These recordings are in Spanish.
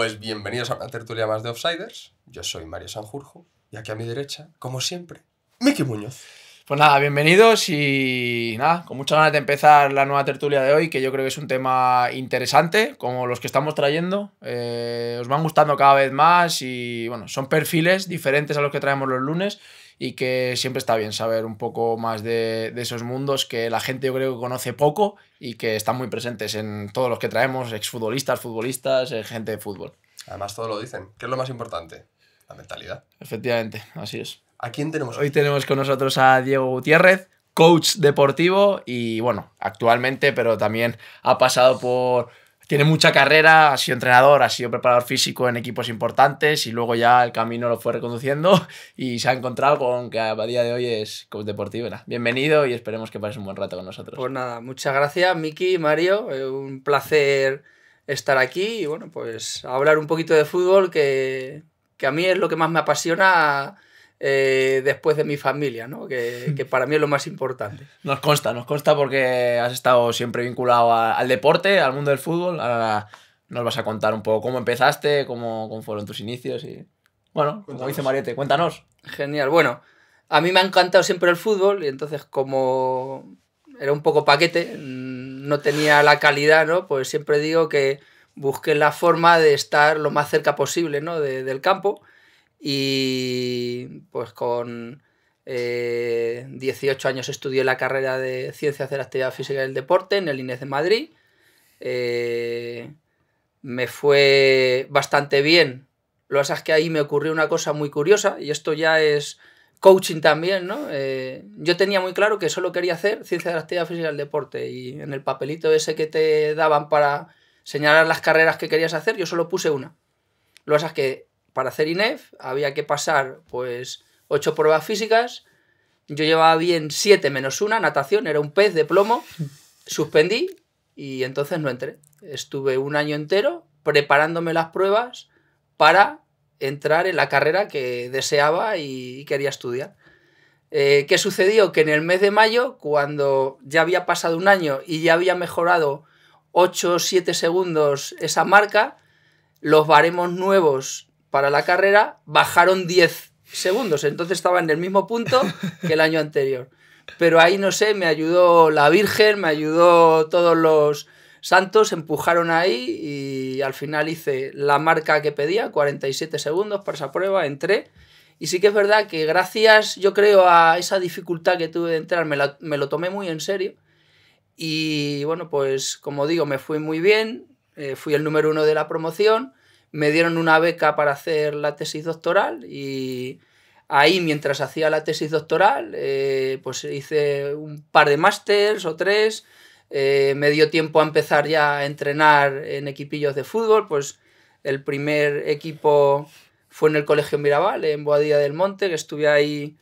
Pues bienvenidos a una tertulia más de Offsiders. Yo soy Mario Sanjurjo y aquí a mi derecha, como siempre, Miki Muñoz. Pues nada, bienvenidos y nada, con muchas ganas de empezar la nueva tertulia de hoy, que yo creo que es un tema interesante, como los que estamos trayendo. Eh, os van gustando cada vez más y bueno, son perfiles diferentes a los que traemos los lunes y que siempre está bien saber un poco más de, esos mundos que la gente yo creo que conoce poco y que están muy presentes en todos los que traemos, exfutbolistas, futbolistas, eh, gente de fútbol. Además, todo lo dicen. ¿Qué es lo más importante? La mentalidad. Efectivamente, así es. ¿A quién tenemos? Hoy tenemos con nosotros a Diego Gutiérrez, coach deportivo y bueno, actualmente, pero también ha pasado por tiene mucha carrera, ha sido entrenador, ha sido preparador físico en equipos importantes y luego ya el camino lo fue reconduciendo y se ha encontrado con que a día de hoy es coach deportivo. Bienvenido y esperemos que pases un buen rato con nosotros. Pues nada, muchas gracias Miki, Mario, eh, un placer estar aquí y bueno, pues hablar un poquito de fútbol que, que a mí es lo que más me apasiona eh, después de mi familia, ¿no? Que, para mí es lo más importante. Nos consta, nos consta porque has estado siempre vinculado al deporte, al mundo del fútbol. Ahora nos vas a contar un poco cómo empezaste, cómo, fueron tus inicios y... Bueno, como dice Mariette, cuéntanos. Genial, bueno, a mí me ha encantado siempre el fútbol y entonces como era un poco paquete, mm, no tenía la calidad, ¿no? Pues siempre digo que busqué la forma de estar lo más cerca posible, ¿no? del campo y pues con 18 eh, años estudié la carrera de Ciencias de la Actividad Física y del Deporte en el INES de Madrid. Eh, me fue bastante bien. Lo que pasa es que ahí me ocurrió una cosa muy curiosa y esto ya es coaching también, ¿no? Eh, yo tenía muy claro que solo quería hacer Ciencias de la Actividad Física y del Deporte y en el papelito ese que te daban para señalar las carreras que querías hacer, yo solo puse una. Lo que pasa es que para hacer INEF había que pasar pues ocho pruebas físicas. Yo llevaba bien 7 menos una, natación, era un pez de plomo. Suspendí y entonces no entré. Estuve un año entero preparándome las pruebas para entrar en la carrera que deseaba y quería estudiar. Eh, ¿Qué sucedió? Que en el mes de mayo, cuando ya había pasado un año y ya había mejorado 8 o 7 segundos esa marca, los baremos nuevos para la carrera bajaron 10 segundos. Entonces estaba en el mismo punto que el año anterior. Pero ahí, no sé, me ayudó la Virgen, me ayudó todos los santos, empujaron ahí y al final hice la marca que pedía, 47 segundos para esa prueba, entré. Y sí que es verdad que gracias, yo creo, a esa dificultad que tuve de entrar, me, lo tomé muy en serio. Y bueno, pues como digo, me fui muy bien, eh, fui el número uno de la promoción me dieron una beca para hacer la tesis doctoral y ahí mientras hacía la tesis doctoral, eh, pues hice un par de másters o tres, eh, me dio tiempo a empezar ya a entrenar en equipillos de fútbol, pues el primer equipo fue en el Colegio Mirabal, en Boadilla del Monte, que estuve ahí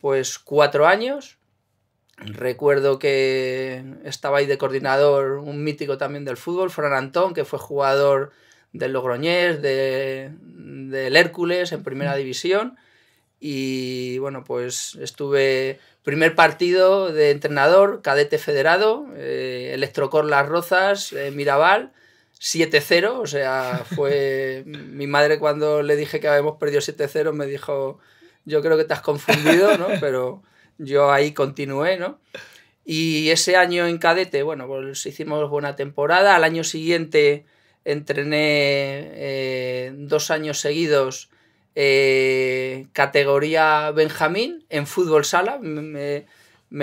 pues cuatro años. Recuerdo que estaba ahí de coordinador un mítico también del fútbol, Fran Antón, que fue jugador del Logroñés, de, del Hércules en primera mm. división. Y bueno, pues estuve primer partido de entrenador, cadete federado, eh, Electrocor Las Rozas, eh, Mirabal. 7-0, o sea, fue mi madre cuando le dije que habíamos perdido 7-0 me dijo, yo creo que te has confundido, ¿no? Pero yo ahí continué, ¿no? Y ese año en cadete, bueno, pues hicimos buena temporada, al año siguiente entrené eh, dos años seguidos eh, categoría Benjamín en fútbol sala. Me,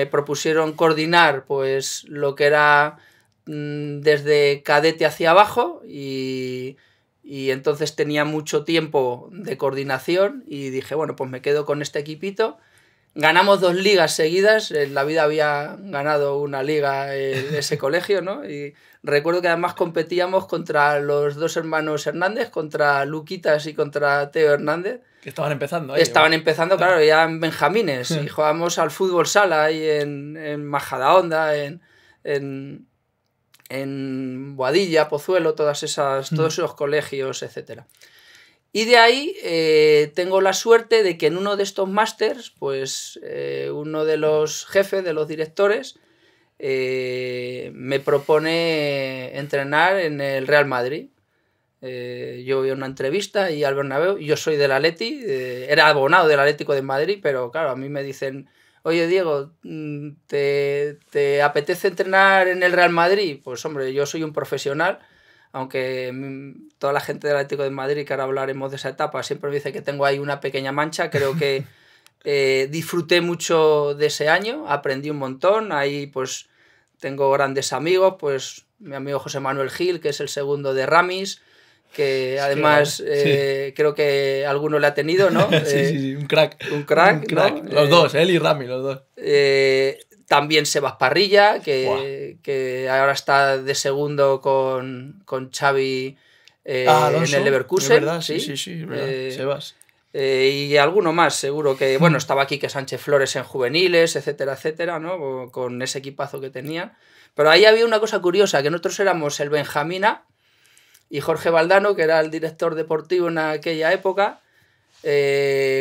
propusieron coordinar pues lo que era mm, desde cadete hacia abajo y, y, entonces tenía mucho tiempo de coordinación y dije, bueno, pues me quedo con este equipito ganamos dos ligas seguidas. En la vida había ganado una liga en ese colegio, ¿no? Y recuerdo que además competíamos contra los dos hermanos Hernández, contra Luquitas y contra Teo Hernández. Que estaban empezando. eh. estaban empezando, claro, ya en Benjamines. Y jugábamos al fútbol sala ahí en, en Majadahonda, en, en, en Boadilla, Pozuelo, todas esas, todos esos colegios, etcétera. Y de ahí eh, tengo la suerte de que en uno de estos másters, pues eh, uno de los jefes, de los directores, eh, me propone entrenar en el Real Madrid. yo voy una entrevista y al Bernabéu, yo soy del Atleti, era abonado del Atlético de Madrid, pero claro, a mí me dicen, oye Diego, mm, ¿te, ¿te apetece entrenar en el Real Madrid? Pues hombre, yo soy un profesional aunque mm, toda la gente del Atlético de Madrid, que ahora hablaremos de esa etapa, siempre me dice que tengo ahí una pequeña mancha, creo que eh, disfruté mucho de ese año, aprendí un montón, ahí pues tengo grandes amigos, pues mi amigo José Manuel Gil, que es el segundo de Ramis, que además eh, creo que alguno le ha tenido, ¿no? sí, eh, sí, un crack. Un crack. Los dos, él y Ramis, los dos. También Sebas Parrilla, que, ahora está de segundo con, Xavi eh, ah, en el Leverkusen. sí, sí, sí, eh, Sebas. Eh, y alguno más, seguro que, bueno, hmm. estaba aquí que Sánchez Flores en juveniles, etcétera, etcétera, ¿no? Con ese equipazo que tenía. Pero ahí había una cosa curiosa, que nosotros éramos el Benjamina y Jorge Valdano, que era el director deportivo en aquella época,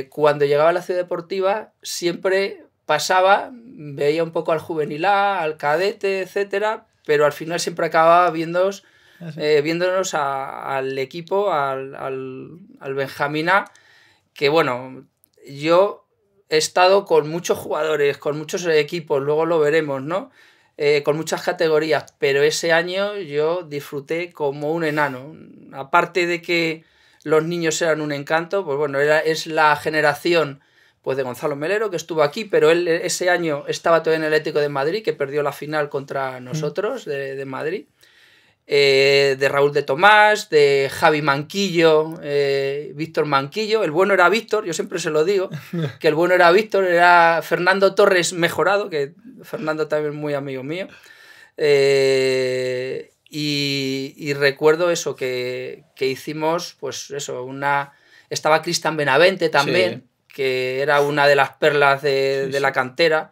cuando llegaba a la ciudad deportiva, siempre pasaba, veía un poco al juvenil A, al cadete, etcétera, pero al final siempre acababa ah, eh, viéndonos, viéndonos al equipo, al, al, al Benjamín A, que bueno, yo he estado con muchos jugadores, con muchos equipos, luego lo veremos, ¿no? Eh, con muchas categorías, pero ese año yo disfruté como un enano. Aparte de que los niños eran un encanto, pues bueno, era, es la generación pues de Gonzalo Melero, que estuvo aquí, pero él e, ese año estaba todavía en el Ético de Madrid, que perdió la final contra mm. nosotros de, Madrid, eh, de Raúl de Tomás, de Javi Manquillo, eh, Víctor Manquillo, el bueno era Víctor, yo siempre se lo digo, que el bueno era Víctor, era Fernando Torres mejorado, que Fernando también muy amigo mío. Eh, y, recuerdo eso, que, hicimos, pues eso, una... Estaba Cristian Benavente también que era una de las perlas de, la cantera.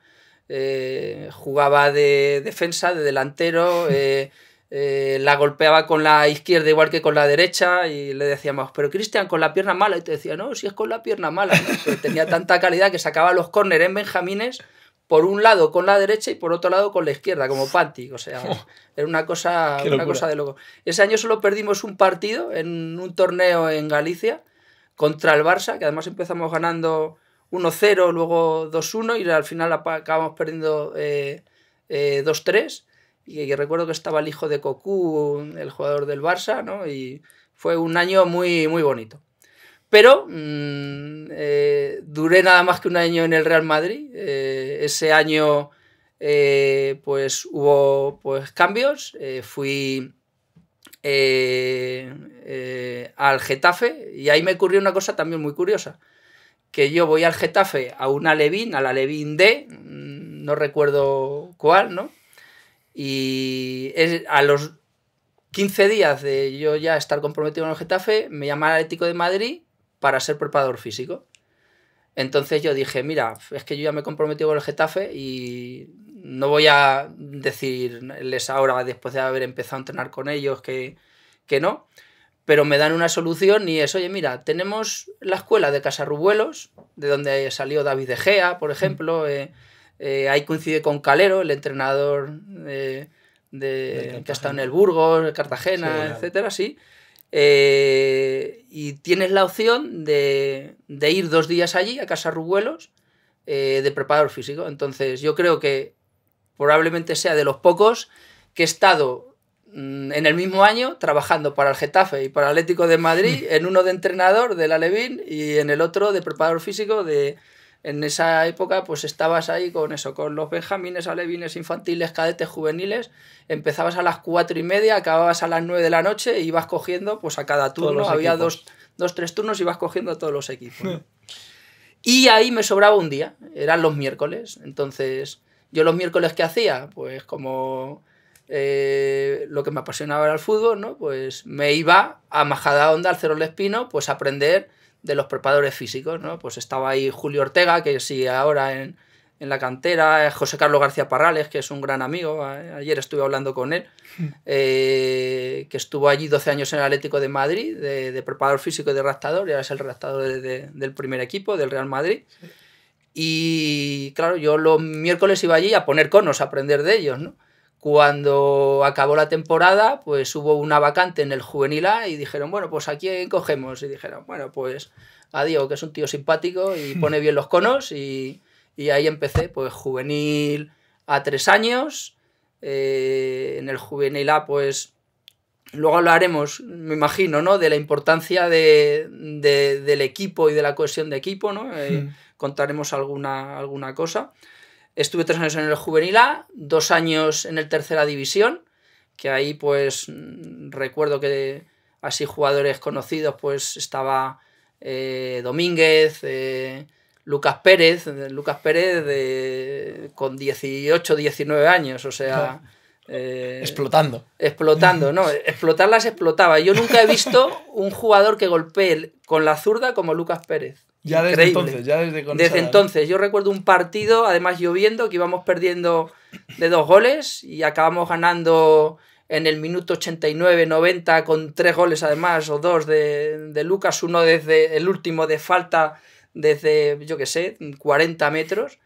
Eh, jugaba de defensa, de delantero, eh, eh, la golpeaba con la izquierda igual que con la derecha y le decíamos, pero Cristian, con la pierna mala. Y te decía, no, si es con la pierna mala. Tenía tanta calidad que sacaba los córneres en Benjamines por un lado con la derecha y por otro lado con la izquierda, como Panti. O sea, oh, era una cosa, una cosa de loco. Ese año solo perdimos un partido en un torneo en Galicia contra el Barça, que además empezamos ganando 1-0, luego 2-1 y al final acabamos perdiendo 2-3. Eh, eh, y, recuerdo que estaba el hijo de Cocu, el jugador del Barça, Y fue un año muy, muy bonito. Pero mm, eh, duré nada más que un año en el Real Madrid. ese año pues hubo pues, cambios. fui eh, eh, al Getafe y ahí me ocurrió una cosa también muy curiosa, que yo voy al Getafe a una Levin, a la Levin D, mm, no recuerdo cuál, ¿no? Y a los 15 días de yo ya estar comprometido con el Getafe, me llama el Atlético de Madrid para ser preparador físico. Entonces yo dije, mira, es que yo ya me he comprometido con el Getafe y no voy a decirles ahora, después de haber empezado a entrenar con ellos, que, que no, pero me dan una solución y es, oye, mira, tenemos la escuela de Casarrubuelos, de donde salió David De Gea, por ejemplo, mm. eh, eh, ahí coincide con Calero, el entrenador eh, de, que ha estado en el Burgos, Cartagena, etcétera, sí. y tienes la opción de, ir dos días allí a Casa Rubuelos de preparador físico. Entonces, yo creo que probablemente sea de los pocos que he estado mm, en el mismo año trabajando para el Getafe y para el Atlético de Madrid, en uno de entrenador del Alevín y en el otro de preparador físico de... En esa época pues estabas ahí con eso, con los benjamines, alevines, infantiles, cadetes, juveniles, empezabas a las cuatro y media, acababas a las nueve de la noche y e ibas cogiendo pues a cada turno, había dos, dos, tres turnos y ibas cogiendo a todos los equipos. y ahí me sobraba un día, eran los miércoles. Entonces, yo los miércoles que hacía, pues como eh, lo que me apasionaba era el fútbol, ¿no? Pues me iba a Majada Onda, al Cerro Lespino, pues a aprender de los preparadores físicos, ¿no? Pues estaba ahí Julio Ortega, que sigue ahora en, la cantera, eh, José Carlos García Parrales, que es un gran amigo, ayer estuve hablando con él, eh, que estuvo allí 12 años en el Atlético de Madrid, de, de preparador físico y de raptador, y ahora es el raptador del primer equipo, del Real Madrid. Y claro, yo los miércoles iba allí a poner conos, a aprender de ellos, ¿no? Cuando acabó la temporada, pues hubo una vacante en el juvenil A y dijeron, bueno, pues aquí cogemos. Y dijeron, bueno, pues a Diego, que es un tío simpático y hmm. pone bien los conos. Y, y ahí empecé, pues juvenil a tres años. Eh, en el juvenil A, pues luego hablaremos, me imagino, ¿no? De la importancia del equipo y de la cohesión de equipo, ¿no? Eh, hmm contaremos alguna, alguna cosa. Estuve tres años en el Juvenil A, dos años en el Tercera División, que ahí pues mm, recuerdo que así jugadores conocidos pues estaba eh, Domínguez, eh, Lucas Pérez, eh, Lucas Pérez con 18, 19 años, o sea... explotando. Explotando, no, explotarlas explotaba. Yo nunca he visto un jugador que golpee con la zurda como Lucas Pérez. Ya desde entonces, yo recuerdo un partido, además lloviendo, que íbamos perdiendo de dos goles y acabamos ganando en el minuto 89-90 con tres goles además, o dos de, Lucas, uno desde el último de falta desde, yo qué sé, 40 metros.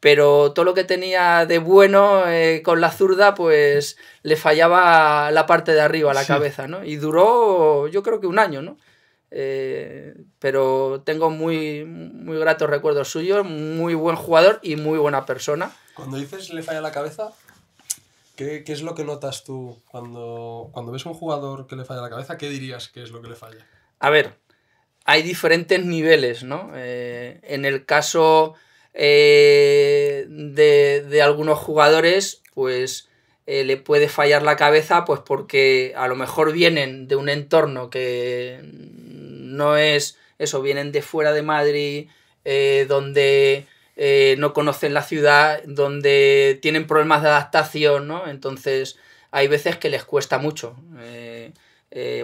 Pero todo lo que tenía de bueno eh, con la zurda, pues le fallaba la parte de arriba, la cabeza, ¿no? Y duró, yo creo que un año, ¿no? Eh, pero tengo muy, muy gratos recuerdos suyos, muy buen jugador y muy buena persona. Cuando dices le falla la cabeza, ¿qué, es lo que notas tú cuando, cuando ves un jugador que le falla la cabeza? ¿Qué dirías que es lo que le falla? A ver, hay diferentes niveles, ¿no? Eh, en el caso eh, de, algunos jugadores, pues le puede fallar la cabeza, pues porque a lo mejor vienen de un entorno que no es eso, vienen de fuera de Madrid, eh, donde eh, no conocen la ciudad, donde tienen problemas de adaptación, ¿no? Entonces hay veces que les cuesta mucho. Eh,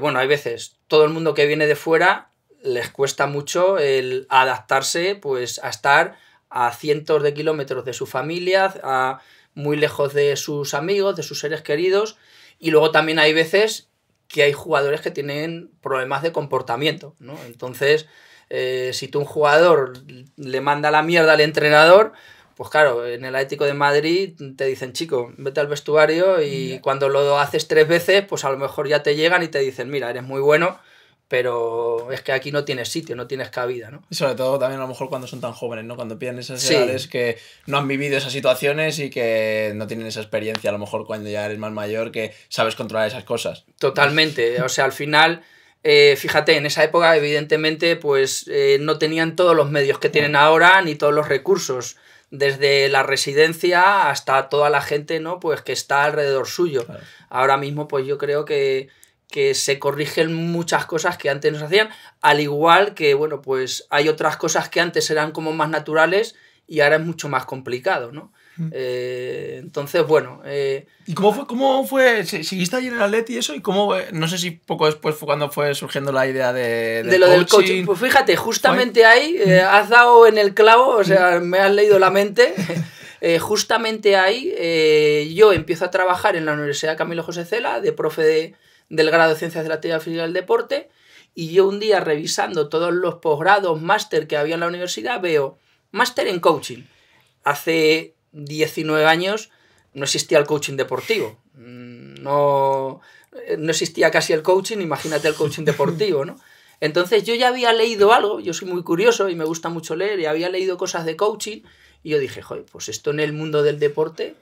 bueno, hay veces, todo el mundo que viene de fuera les cuesta mucho el adaptarse pues a estar a cientos de kilómetros de su familia, a muy lejos de sus amigos, de sus seres queridos. Y luego también hay veces que hay jugadores que tienen problemas de comportamiento, ¿no? Entonces, eh, si tú un jugador le manda la mierda al entrenador, pues claro, en el Atlético de Madrid te dicen, chico, vete al vestuario y cuando lo haces tres veces, pues a lo mejor ya te llegan y te dicen, mira, eres muy bueno, pero es que aquí no tienes sitio, no tienes cabida, ¿no? sobre todo también a lo mejor cuando son tan jóvenes, ¿no? Cuando piden esas edades que no han vivido esas situaciones y que no tienen esa experiencia, a lo mejor cuando ya eres más mayor que sabes controlar esas cosas. Totalmente, o sea, al final... Eh, fíjate, en esa época evidentemente pues eh, no tenían todos los medios que tienen ahora ni todos los recursos, desde la residencia hasta toda la gente, ¿no? Pues que está alrededor suyo. Ahora mismo pues yo creo que que se corrigen muchas cosas que antes nos hacían, al igual que, bueno, pues hay otras cosas que antes eran como más naturales y ahora es mucho más complicado, ¿no? Eh, entonces, bueno. Eh, ¿Y cómo fue? Cómo fue siguiste el en Atleti y eso? ¿Y cómo? Eh, no sé si poco después fue cuando fue surgiendo la idea de. De, lo del coaching. Pues fíjate, justamente ahí has dado en el clavo, o sea, me has leído la mente. justamente ahí yo empiezo a trabajar en la Universidad Camilo José Cela de profe de del grado de Ciencias de la Teoría Física del Deporte, y yo un día revisando todos los posgrados, máster que había en la universidad, veo máster en coaching. Hace 19 años no existía el coaching deportivo. Mm, no, eh, no existía casi el coaching, imagínate el coaching deportivo, ¿no? Entonces yo ya había leído algo, yo soy muy curioso y me gusta mucho leer, y había leído cosas de coaching, y yo dije, joder, pues esto en el mundo del deporte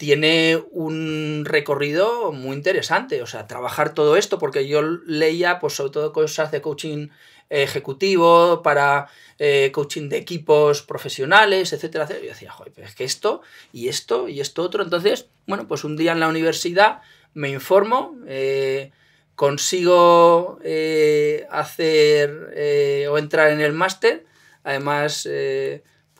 tiene un recorrido muy interesante. O sea, trabajar todo esto, porque yo leía, pues sobre todo cosas de coaching ejecutivo, para eh, coaching de equipos profesionales, etcétera, etcétera. Yo decía, joder, es que esto, y esto, y esto otro. Entonces, bueno, pues un día en la universidad me informo, eh, consigo eh, hacer o entrar en el máster. Además,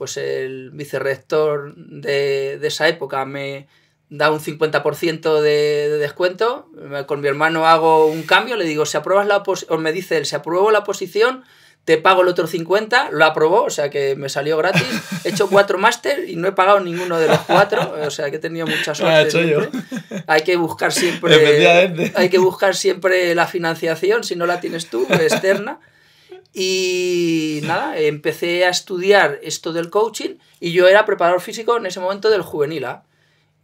pues el vicerrector de, de esa época me da un 50% de, descuento, con mi hermano hago un cambio, le digo, si apruebas la o me dice él, si apruebo la posición, te pago el otro 50, lo aprobó, o sea que me salió gratis. He hecho cuatro máster y no he pagado ninguno de los cuatro, o sea que he tenido mucha ah, suerte. hay que buscar siempre hay que buscar siempre la financiación, si no la tienes tú, externa. Y nada, empecé a estudiar esto del coaching y yo era preparador físico en ese momento del juvenil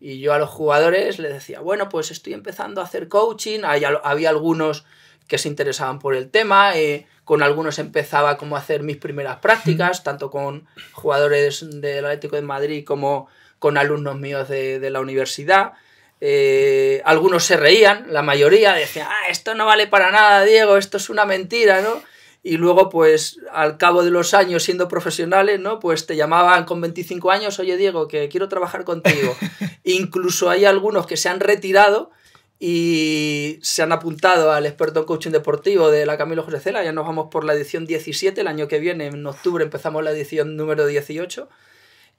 Y yo a los jugadores les decía, bueno, pues estoy empezando a hacer coaching. había algunos que se interesaban por el tema, eh, con algunos empezaba como a hacer mis primeras prácticas, tanto con jugadores del Atlético de Madrid como con alumnos míos de, la universidad. Eh, algunos se reían, la mayoría decían, ah, esto no vale para nada, Diego, esto es una mentira, ¿no? y luego pues al cabo de los años siendo profesionales, ¿no? Pues te llamaban con 25 años, oye Diego, que quiero trabajar contigo. Incluso hay algunos que se han retirado y se han apuntado al experto en coaching deportivo de la Camilo José Cela, ya nos vamos por la edición 17, el año que viene, en octubre empezamos la edición número 18.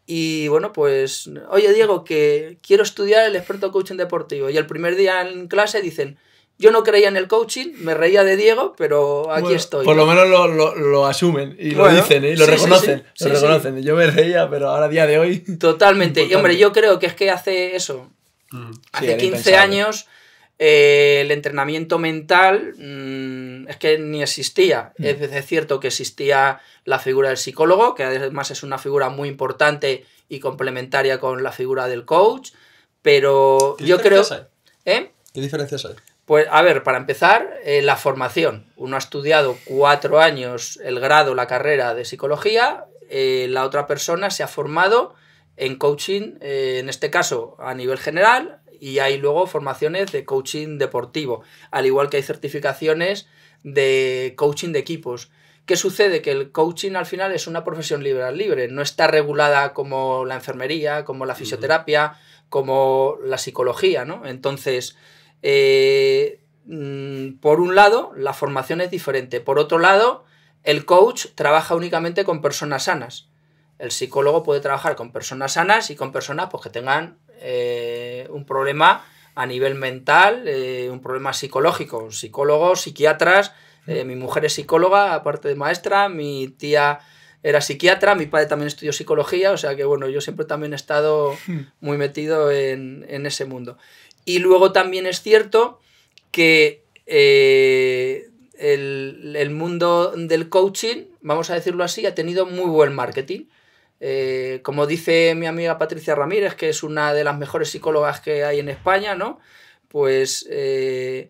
Y bueno, pues, oye Diego, que quiero estudiar el experto en coaching deportivo. Y el primer día en clase dicen, yo no creía en el coaching, me reía de Diego, pero aquí estoy. Por lo menos lo, asumen y lo dicen y ¿eh? lo reconocen. reconocen. Yo me reía, pero ahora a día de hoy. Totalmente. Y hombre, yo creo que es que hace eso. Mm. hace 15 años eh, el entrenamiento mental mm, es que ni existía. Mm. Es, cierto que existía la figura del psicólogo, que además es una figura muy importante y complementaria con la figura del coach, pero yo creo. Hay? ¿Eh? ¿Qué diferencias hay? Pues a ver, para empezar, eh, la formación. Uno ha estudiado cuatro años el grado, la carrera de psicología, eh, la otra persona se ha formado en coaching, eh, en este caso a nivel general, y hay luego formaciones de coaching deportivo, al igual que hay certificaciones de coaching de equipos. ¿Qué sucede? Que el coaching al final es una profesión liberal libre, no está regulada como la enfermería, como la fisioterapia, como la psicología, ¿no? Entonces, eh, mm, por un lado, la formación es diferente. Por otro lado, el coach trabaja únicamente con personas sanas. El psicólogo puede trabajar con personas sanas y con personas pues, que tengan eh, un problema a nivel mental, eh, un problema psicológico. Psicólogos, psiquiatras, mi mujer es psicóloga, aparte de maestra, mi tía era psiquiatra, mi padre también estudió psicología, o sea que bueno, yo siempre también he estado hmm. muy metido en ese mundo. Y luego también es cierto que eh, el, mundo del coaching, vamos a decirlo así, ha tenido muy buen marketing. Eh, como dice mi amiga Patricia Ramírez, que es una de las mejores psicólogas que hay en España, ¿no? Pues eh,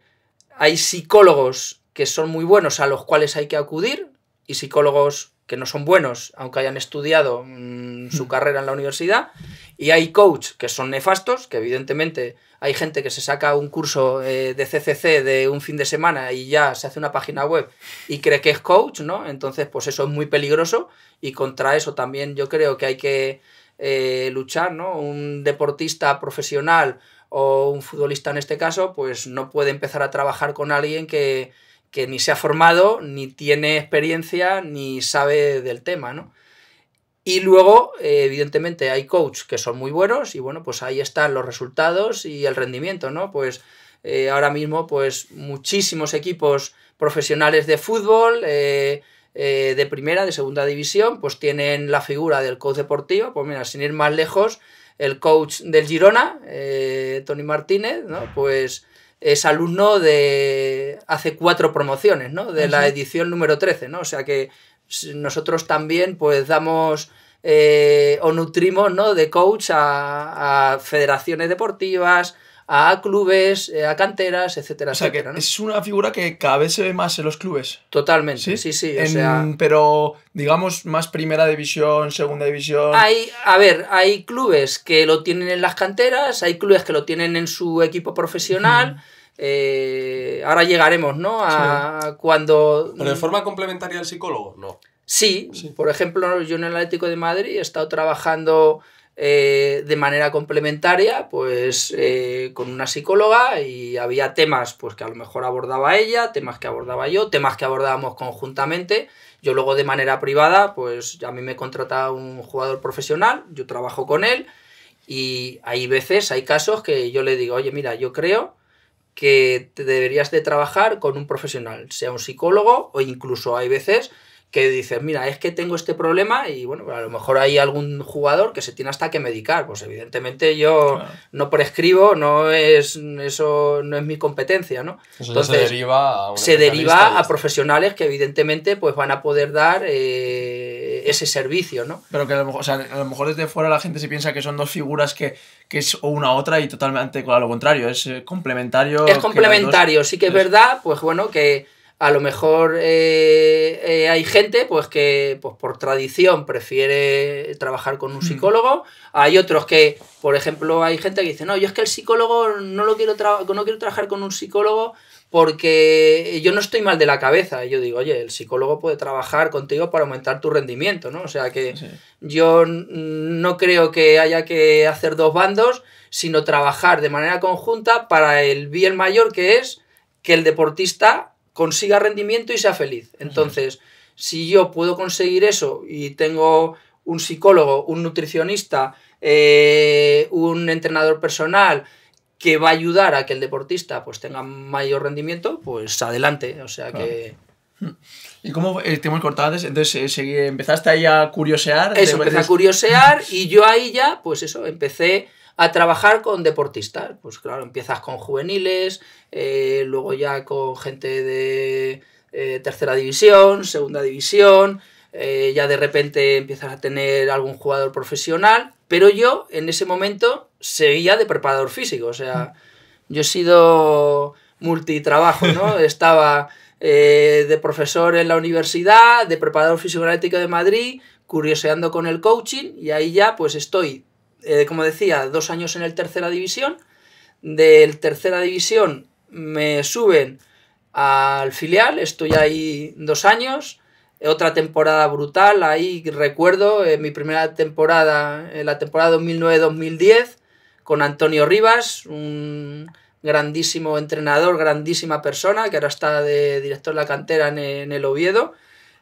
hay psicólogos que son muy buenos a los cuales hay que acudir y psicólogos que no son buenos, aunque hayan estudiado mm, su mm. carrera en la universidad, y hay coach que son nefastos, que evidentemente hay gente que se saca un curso eh, de CCC de un fin de semana y ya se hace una página web y cree que es coach, ¿no? Entonces, pues eso es muy peligroso y contra eso también yo creo que hay que eh, luchar, ¿no? Un deportista profesional o un futbolista en este caso, pues no puede empezar a trabajar con alguien que, que ni se ha formado, ni tiene experiencia, ni sabe del tema, ¿no? Y luego, eh, evidentemente, hay coaches que son muy buenos y bueno, pues ahí están los resultados y el rendimiento, ¿no? Pues eh, ahora mismo, pues muchísimos equipos profesionales de fútbol, eh, de primera, de segunda división, pues tienen la figura del coach deportivo, pues mira, sin ir más lejos, el coach del Girona, Tony Martínez, ¿no? Pues es alumno de hace cuatro promociones, ¿no? De la edición número 13, ¿no? O sea que nosotros también pues damos eh, o nutrimos ¿no? de coach a, federaciones deportivas, a clubes, eh, a canteras, etcétera, o sea, Es una figura que cada vez se ve más en los clubes. Totalmente, sí, sí, sí. Pero, digamos, más primera división, segunda división. Hay, a ver, hay clubes que lo tienen en las canteras, hay clubes que lo tienen en su equipo profesional. Eh, ahora llegaremos, ¿no? A cuando. ¿Pero de forma complementaria al psicólogo? No. Sí, por ejemplo, yo en el Atlético de Madrid he estado trabajando eh, de manera complementaria, pues eh, con una psicóloga y había temas pues, que a lo mejor abordaba ella, temas que abordaba yo, temas que abordábamos conjuntamente. Yo luego de manera privada, pues a mí me contrata un jugador profesional, yo trabajo con él y hay veces, hay casos que yo le digo, oye, mira, yo creo que te deberías de trabajar con un profesional, sea un psicólogo o incluso hay veces que dices, mira, es que tengo este problema y bueno, a lo mejor hay algún jugador que se tiene hasta que medicar. Pues evidentemente yo no prescribo, no es eso no es mi competencia, ¿no? Entonces, se deriva a, profesionales que evidentemente pues van a poder dar eh, ese servicio, ¿no? Pero que a lo, mejor, o sea, a lo mejor desde fuera la gente se piensa que son dos figuras que, es una otra y totalmente a lo contrario, es eh, complementario. Es complementario, sí que es verdad, pues bueno, que a lo mejor eh, eh, hay gente pues que pues, por tradición prefiere trabajar con un hmm. psicólogo. Hay otros que, por ejemplo, hay gente que dice, no, yo es que el psicólogo no lo quiero, no quiero trabajar con un psicólogo porque yo no estoy mal de la cabeza. Yo digo, oye, el psicólogo puede trabajar contigo para aumentar tu rendimiento, ¿no? O sea que yo no creo que haya que hacer dos bandos, sino trabajar de manera conjunta para el bien mayor que es que el deportista consiga rendimiento y sea feliz. Entonces, si yo puedo conseguir eso y tengo un psicólogo, un nutricionista, eh, un entrenador personal que va a ayudar a que el deportista pues tenga mayor rendimiento, pues adelante. O sea que... ¿Y cómo te hemos cortado antes? Entonces eh, empezaste ahí a curiosear. Eso, empecé a curiosear y yo ahí ya, pues eso, empecé a trabajar con deportistas. Pues claro, empiezas con juveniles, eh, luego ya con gente de eh, tercera división, segunda división, eh, ya de repente empiezas a tener algún jugador profesional, pero yo en ese momento seguía de preparador físico, o sea, mm. yo he sido multitrabajo, ¿no? Estaba de profesor en la universidad, de preparador físico de Madrid, curioseando con el coaching y ahí ya pues estoy eh, como decía, dos años en el tercera división. Del tercera división me suben al filial, estoy ahí dos años. Otra temporada brutal, ahí recuerdo eh, mi primera temporada, eh, la temporada 2009-2010, con Antonio Rivas, un grandísimo entrenador, grandísima persona, que ahora está de director de la cantera en, el Oviedo.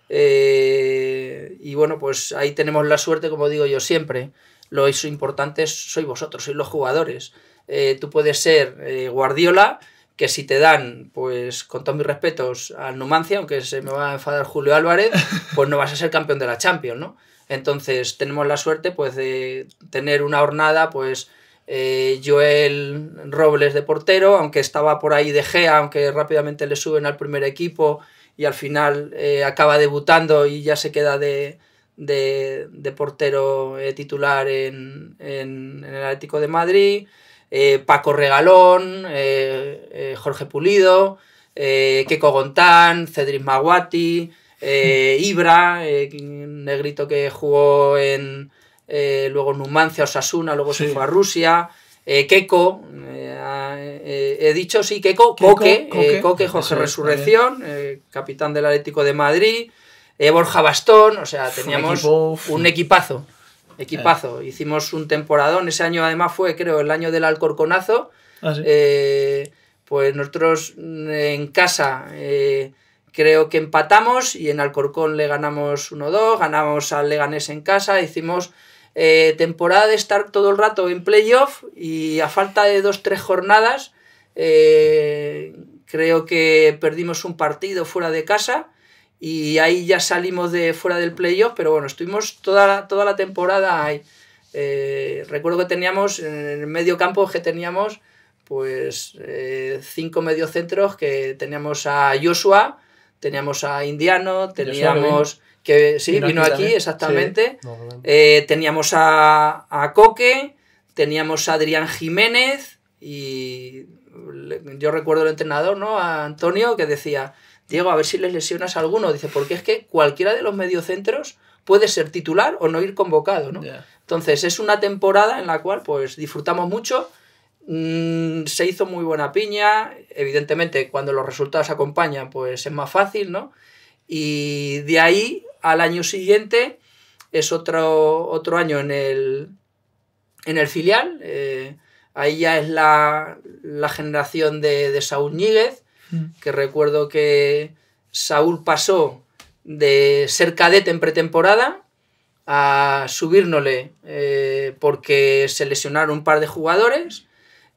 y bueno, pues ahí tenemos la suerte, como digo yo siempre, lo importante sois vosotros, sois los jugadores. Eh, tú puedes ser eh, Guardiola, que si te dan, pues con todos mis respetos, al Numancia, aunque se me va a enfadar Julio Álvarez, pues no vas a ser campeón de la Champions, ¿no? Entonces tenemos la suerte pues de tener una hornada, pues eh, Joel Robles de portero, aunque estaba por ahí de Gea, aunque rápidamente le suben al primer equipo y al final acaba debutando y ya se queda de, de, portero eh, titular en, el Atlético de Madrid, eh, Paco Regalón, eh, Jorge Pulido, Keko Gontán, Cedric Maguati, Ibra, negrito que jugó en luego Numancia, Sasuna, luego se fue a Rusia. Keko Keiko, he dicho sí, Keiko, Koke, Jorge Resurrección, capitán del Atlético de Madrid, eh, Borja Bastón, o sea, teníamos un, equipazo, equipazo. Eh. Hicimos un temporadón, ese año además fue, creo, el año del Alcorconazo. Ah, eh, pues nosotros en casa creo que empatamos y en Alcorcón le ganamos 1-2, ganamos al Leganés en casa, hicimos temporada de estar todo el rato en playoff y a falta de 2 tres jornadas creo que perdimos un partido fuera de casa y ahí ya salimos de fuera del playoff, pero bueno, estuvimos toda, toda la temporada ahí. Eh, recuerdo que teníamos en el medio campo que teníamos pues eh, cinco mediocentros que teníamos a Joshua, teníamos a Indiano, teníamos que sí, vino, aquí, exactamente, eh, teníamos a, a Coque, teníamos a Adrián Jiménez y yo recuerdo el entrenador, ¿no? A Antonio que decía, Diego, a ver si les lesionas alguno. Dice, porque es que cualquiera de los mediocentros puede ser titular o no ir convocado, Entonces, es una temporada en la cual pues disfrutamos mucho, mm, se hizo muy buena piña, evidentemente cuando los resultados acompañan pues es más fácil, ¿no? Y de ahí al año siguiente es otro, otro año en el, en el filial, eh, ahí ya es la, generación de, de Saúl Ñíguez, Mm. que recuerdo que Saúl pasó de ser cadete en pretemporada a subirnole eh, porque se lesionaron un par de jugadores.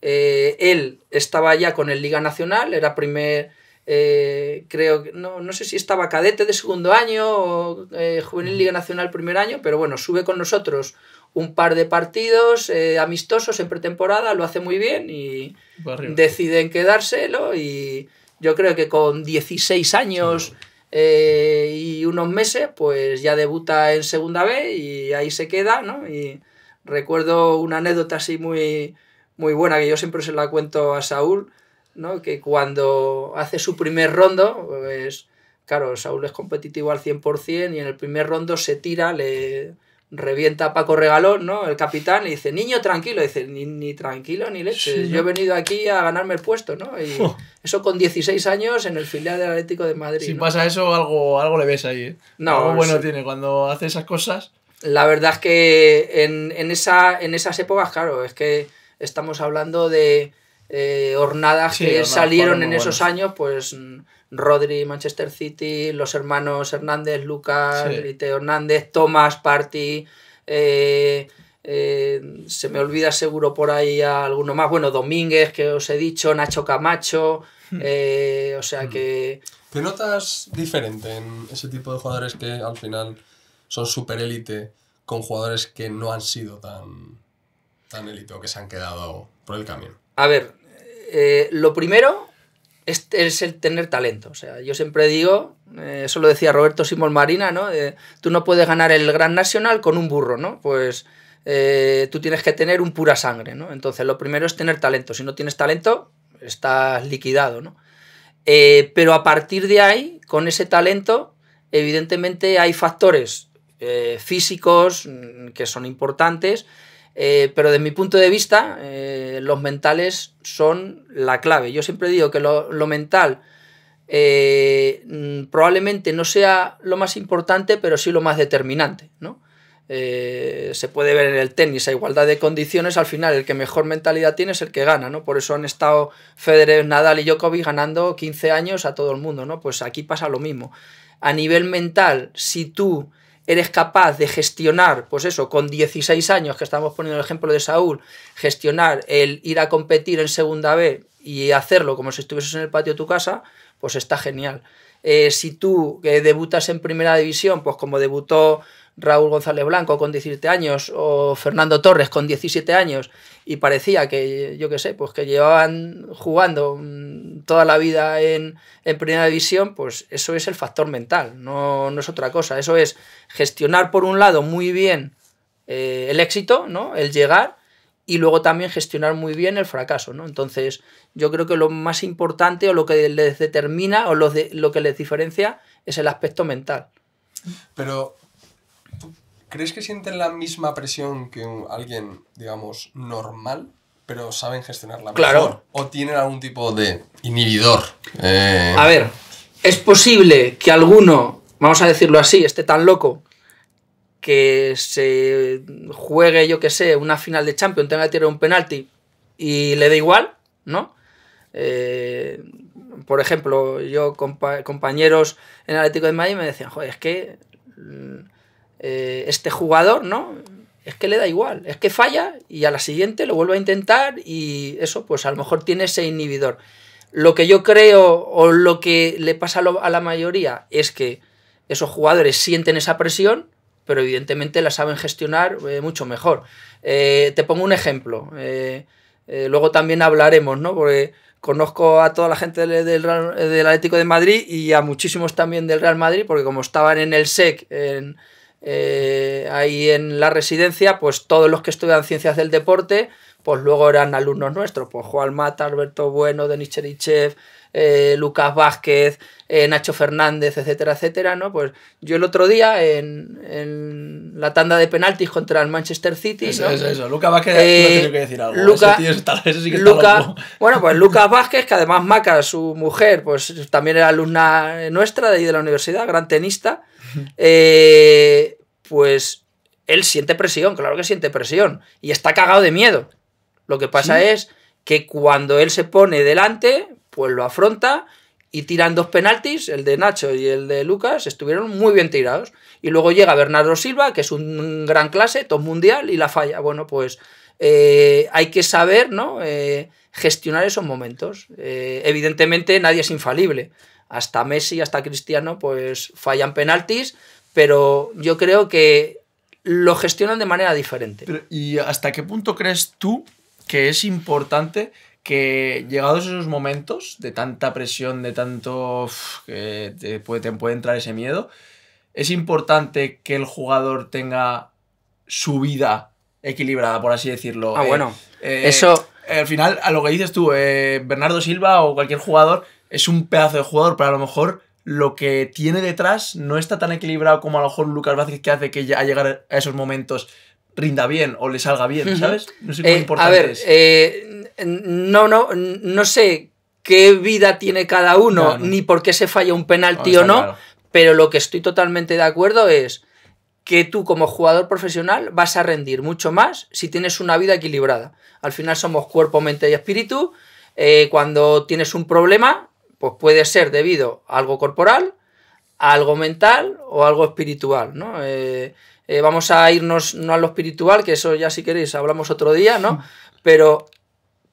Eh, él estaba ya con el Liga Nacional, era primer, eh, creo que no, sé si estaba cadete de segundo año o eh, juvenil Liga Nacional primer año, pero bueno, sube con nosotros un par de partidos eh, amistosos en pretemporada, lo hace muy bien y pues deciden quedárselo y yo creo que con 16 años y unos meses pues ya debuta en segunda B y ahí se queda, ¿no? Y recuerdo una anécdota así muy, muy buena que yo siempre se la cuento a Saúl ¿no? que cuando hace su primer rondo, pues, claro, Saúl es competitivo al 100% y en el primer rondo se tira, le revienta a Paco Regalón, ¿no? el capitán, y dice, niño, tranquilo, dice, ni, tranquilo ni leche, yo he venido aquí a ganarme el puesto, ¿no? y eso con 16 años en el filial del Atlético de Madrid. Si pasa eso, algo, algo le ves ahí, ¿eh? no, algo bueno tiene cuando hace esas cosas. La verdad es que en, esa, en esas épocas, claro, es que estamos hablando de eh, hornadas que salieron en esos años, pues Rodri, Manchester City, los hermanos Hernández, Lucas, sí. Hernández, Tomás, Party, eh, eh, se me olvida seguro por ahí a alguno más, bueno, Domínguez, que os he dicho, Nacho Camacho, hmm. o sea hmm. que... ¿Te notas diferente en ese tipo de jugadores que al final son super élite con jugadores que no han sido tan, tan élite o que se han quedado por el camino? A ver, eh, lo primero es, el tener talento. O sea, yo siempre digo, eh, eso lo decía Roberto Simón Marina, ¿no? tú no puedes ganar el Gran Nacional con un burro, ¿no? Pues eh, tú tienes que tener un pura sangre, ¿no? Entonces, lo primero es tener talento. Si no tienes talento, estás liquidado, pero a partir de ahí, con ese talento, evidentemente hay factores físicos mm, que son importantes, eh, pero desde mi punto de vista, eh, los mentales son la clave. Yo siempre digo que lo, mental eh, mm, probablemente no sea lo más importante, pero sí lo más determinante. ¿no? se puede ver en el tenis, a igualdad de condiciones, al final el que mejor mentalidad tiene es el que gana. ¿no? Por eso han estado Federer, Nadal y Djokovic ganando 15 años a todo el mundo. ¿no? Pues aquí pasa lo mismo. A nivel mental, si tú eres capaz de gestionar, pues eso, con 16 años, que estamos poniendo el ejemplo de Saúl, gestionar el ir a competir en segunda B y hacerlo como si estuvieses en el patio de tu casa, pues está genial. Eh, si tú debutas en primera división, pues como debutó Raúl González Blanco con 17 años o Fernando Torres con 17 años y parecía que, yo qué sé, pues que llevaban jugando mm, toda la vida en, primera división, pues eso es el factor mental, no, no, es otra cosa. Eso es gestionar por un lado muy bien eh, el éxito, ¿no? el llegar, y luego también gestionar muy bien el fracaso. ¿no? Entonces, yo creo que lo más importante o lo que les determina o lo, lo que les diferencia es el aspecto mental. Pero ¿Crees que sienten la misma presión que alguien, digamos, normal, pero saben gestionarla claro. mejor? ¿O tienen algún tipo de inhibidor? Eh, a ver, es posible que alguno, vamos a decirlo así, esté tan loco que se juegue, yo que sé, una final de Champions, tenga que tirar un penalti y le dé igual, ¿no? Eh, por ejemplo, yo, compañeros en Atlético de Madrid me decían, joder, es que mm, eh, este jugador, ¿no? Es que le da igual, es que falla y a la siguiente lo vuelve a intentar y eso, pues a lo mejor tiene ese inhibidor. Lo que yo creo o lo que le pasa a la mayoría es que esos jugadores sienten esa presión, pero evidentemente la saben gestionar eh, mucho mejor. Eh, te pongo un ejemplo, luego también hablaremos, ¿no? Porque conozco a toda la gente del, del, Atlético de Madrid y a muchísimos también del Real Madrid, porque como estaban en el SEC, en, eh, ahí en la residencia, pues todos los que estudian ciencias del deporte, pues luego eran alumnos nuestros, pues Juan Mata, Alberto Bueno, Denis Cherichev, eh, Lucas Vázquez, eh, Nacho Fernández, etcétera, etcétera, ¿no? Pues yo el otro día en, la tanda de penaltis contra el Manchester City. eso, eso. Lucas Vázquez que decir algo. Bueno, pues Lucas Vázquez, que además Maca, su mujer, pues también era alumna nuestra de ahí de la universidad, gran tenista. Eh, pues él siente presión, claro que siente presión, y está cagado de miedo. Lo que pasa es que cuando él se pone delante, pues lo afronta y tiran dos penaltis, el de Nacho y el de Lucas, estuvieron muy bien tirados. Y luego llega Bernardo Silva, que es un gran clase, top mundial, y la falla. Bueno, pues eh, hay que saber ¿no? Eh, gestionar esos momentos. evidentemente nadie es infalible, hasta Messi, hasta Cristiano, pues fallan penaltis, pero yo creo que lo gestionan de manera diferente. ¿Y hasta qué punto crees tú que es importante que llegados esos momentos de tanta presión, de tanto que te puede, puede entrar ese miedo, es importante que el jugador tenga su vida equilibrada, por así decirlo. Ah, eh, bueno. Eh, eso. Eh, al final, a lo que dices tú, Bernardo Silva o cualquier jugador es un pedazo de jugador, pero a lo mejor lo que tiene detrás no está tan equilibrado como a lo mejor Lucas Vázquez que hace que a llegar a esos momentos rinda bien o le salga bien, ¿sabes? No sé eh, A ver, eh, no, no, no sé qué vida tiene cada uno, ni por qué se falla un penalti o no, pero lo que estoy totalmente de acuerdo es que tú como jugador profesional vas a rendir mucho más si tienes una vida equilibrada. Al final somos cuerpo, mente y espíritu. Eh, cuando tienes un problema, pues puede ser debido a algo corporal, a algo mental o algo espiritual, ¿no? Eh, eh, vamos a irnos no a lo espiritual, que eso ya si queréis hablamos otro día, ¿no? Pero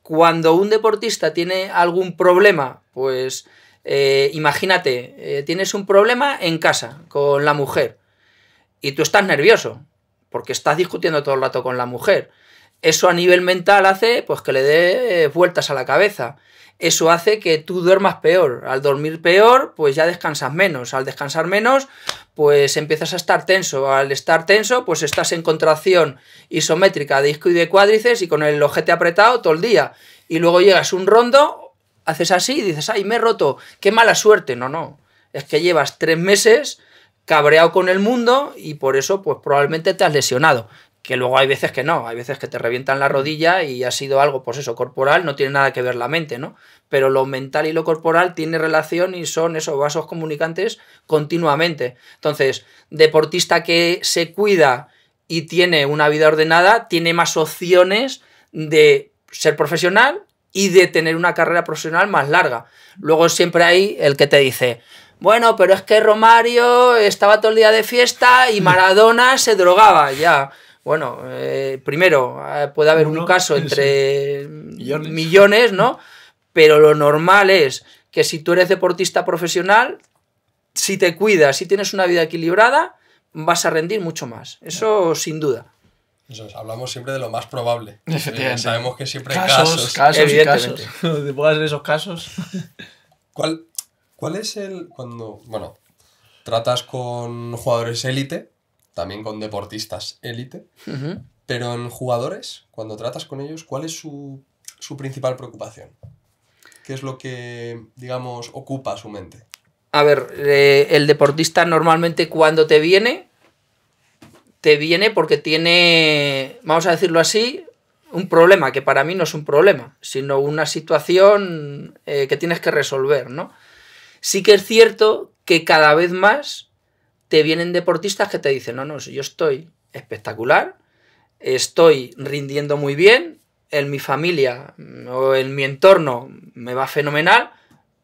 cuando un deportista tiene algún problema, pues eh, imagínate, tienes un problema en casa con la mujer y tú estás nervioso porque estás discutiendo todo el rato con la mujer. Eso a nivel mental hace pues que le dé vueltas a la cabeza eso hace que tú duermas peor. Al dormir peor, pues ya descansas menos. Al descansar menos, pues empiezas a estar tenso. Al estar tenso, pues estás en contracción isométrica de disco y de cuádriceps y con el ojete apretado todo el día. Y luego llegas un rondo, haces así y dices, ay, me he roto, qué mala suerte. No, no. Es que llevas tres meses cabreado con el mundo y por eso, pues probablemente te has lesionado que luego hay veces que no, hay veces que te revientan la rodilla y ha sido algo, pues eso, corporal, no tiene nada que ver la mente, ¿no? Pero lo mental y lo corporal tiene relación y son esos vasos comunicantes continuamente. Entonces, deportista que se cuida y tiene una vida ordenada, tiene más opciones de ser profesional y de tener una carrera profesional más larga. Luego siempre hay el que te dice, bueno, pero es que Romario estaba todo el día de fiesta y Maradona se drogaba, ya bueno, eh, primero, eh, puede haber un caso entre millones. ¿no? Pero lo normal es que si tú eres deportista profesional, si te cuidas, si tienes una vida equilibrada, vas a rendir mucho más. Eso sin duda. hablamos siempre de lo más probable. Eh, sabemos que siempre hay casos. Casos, Y casos. ¿Te puedas ser esos casos? ¿Cuál, ¿Cuál es el. cuando. Bueno, tratas con jugadores élite también con deportistas élite, pero en jugadores, cuando tratas con ellos, ¿cuál es su, principal preocupación? ¿Qué es lo que, digamos, ocupa su mente? A ver, eh, el deportista normalmente cuando te viene, te viene porque tiene, vamos a decirlo así, un problema, que para mí no es un problema, sino una situación eh, que tienes que resolver, ¿no? Sí que es cierto que cada vez más te vienen deportistas que te dicen, no, no, yo estoy espectacular, estoy rindiendo muy bien, en mi familia mm, o en mi entorno me va fenomenal,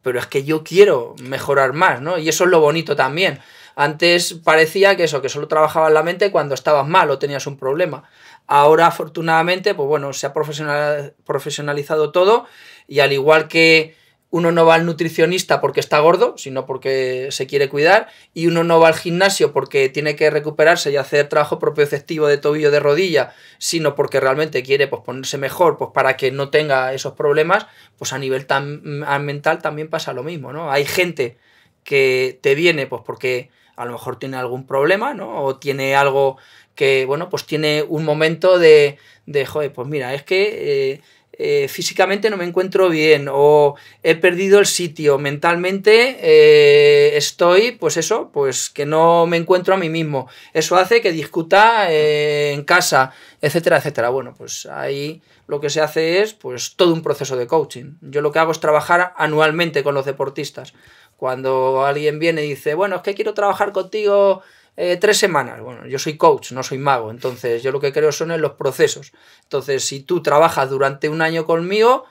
pero es que yo quiero mejorar más, ¿no? Y eso es lo bonito también. Antes parecía que eso, que solo en la mente cuando estabas mal o tenías un problema. Ahora, afortunadamente, pues bueno, se ha profesionalizado todo y al igual que uno no va al nutricionista porque está gordo, sino porque se quiere cuidar, y uno no va al gimnasio porque tiene que recuperarse y hacer trabajo propio efectivo de tobillo, de rodilla, sino porque realmente quiere pues, ponerse mejor pues, para que no tenga esos problemas, pues a nivel tan, mental también pasa lo mismo, ¿no? Hay gente que te viene pues porque a lo mejor tiene algún problema, ¿no? O tiene algo que, bueno, pues tiene un momento de, de joder, pues mira, es que... Eh, eh, físicamente no me encuentro bien o he perdido el sitio, mentalmente eh, estoy, pues eso, pues que no me encuentro a mí mismo. Eso hace que discuta eh, en casa, etcétera, etcétera. Bueno, pues ahí lo que se hace es pues todo un proceso de coaching. Yo lo que hago es trabajar anualmente con los deportistas. Cuando alguien viene y dice, bueno, es que quiero trabajar contigo eh, tres semanas. Bueno, yo soy coach, no soy mago, entonces yo lo que creo son en los procesos. Entonces, si tú trabajas durante un año conmigo,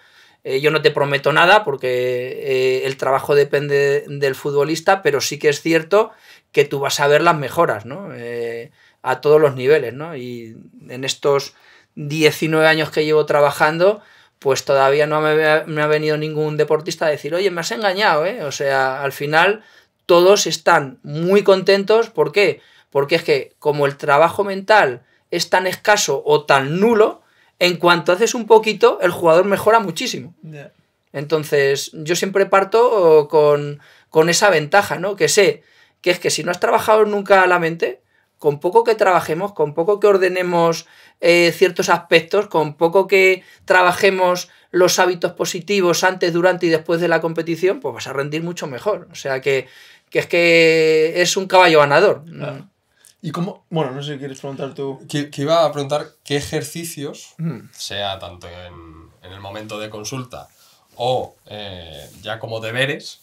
eh, yo no te prometo nada porque eh, el trabajo depende del futbolista, pero sí que es cierto que tú vas a ver las mejoras, ¿no? a todos los niveles, ¿no? Y en estos 19 años que llevo trabajando, pues todavía no me, me ha venido ningún deportista a decir, oye, me has engañado, ¿eh? O sea, al final todos están muy contentos. ¿Por qué? Porque es que como el trabajo mental es tan escaso o tan nulo, en cuanto haces un poquito, el jugador mejora muchísimo. Entonces, yo siempre parto oh, con, esa ventaja, ¿no? Que sé que es que si no has trabajado nunca la mente, con poco que trabajemos, con poco que ordenemos eh, ciertos aspectos, con poco que trabajemos los hábitos positivos antes, durante y después de la competición, pues vas a rendir mucho mejor. O sea que que es que es un caballo ganador. Mm. Y cómo, bueno, no sé si quieres preguntar tú. Que, iba a preguntar qué ejercicios, mm. sea tanto en, el momento de consulta o eh, ya como deberes,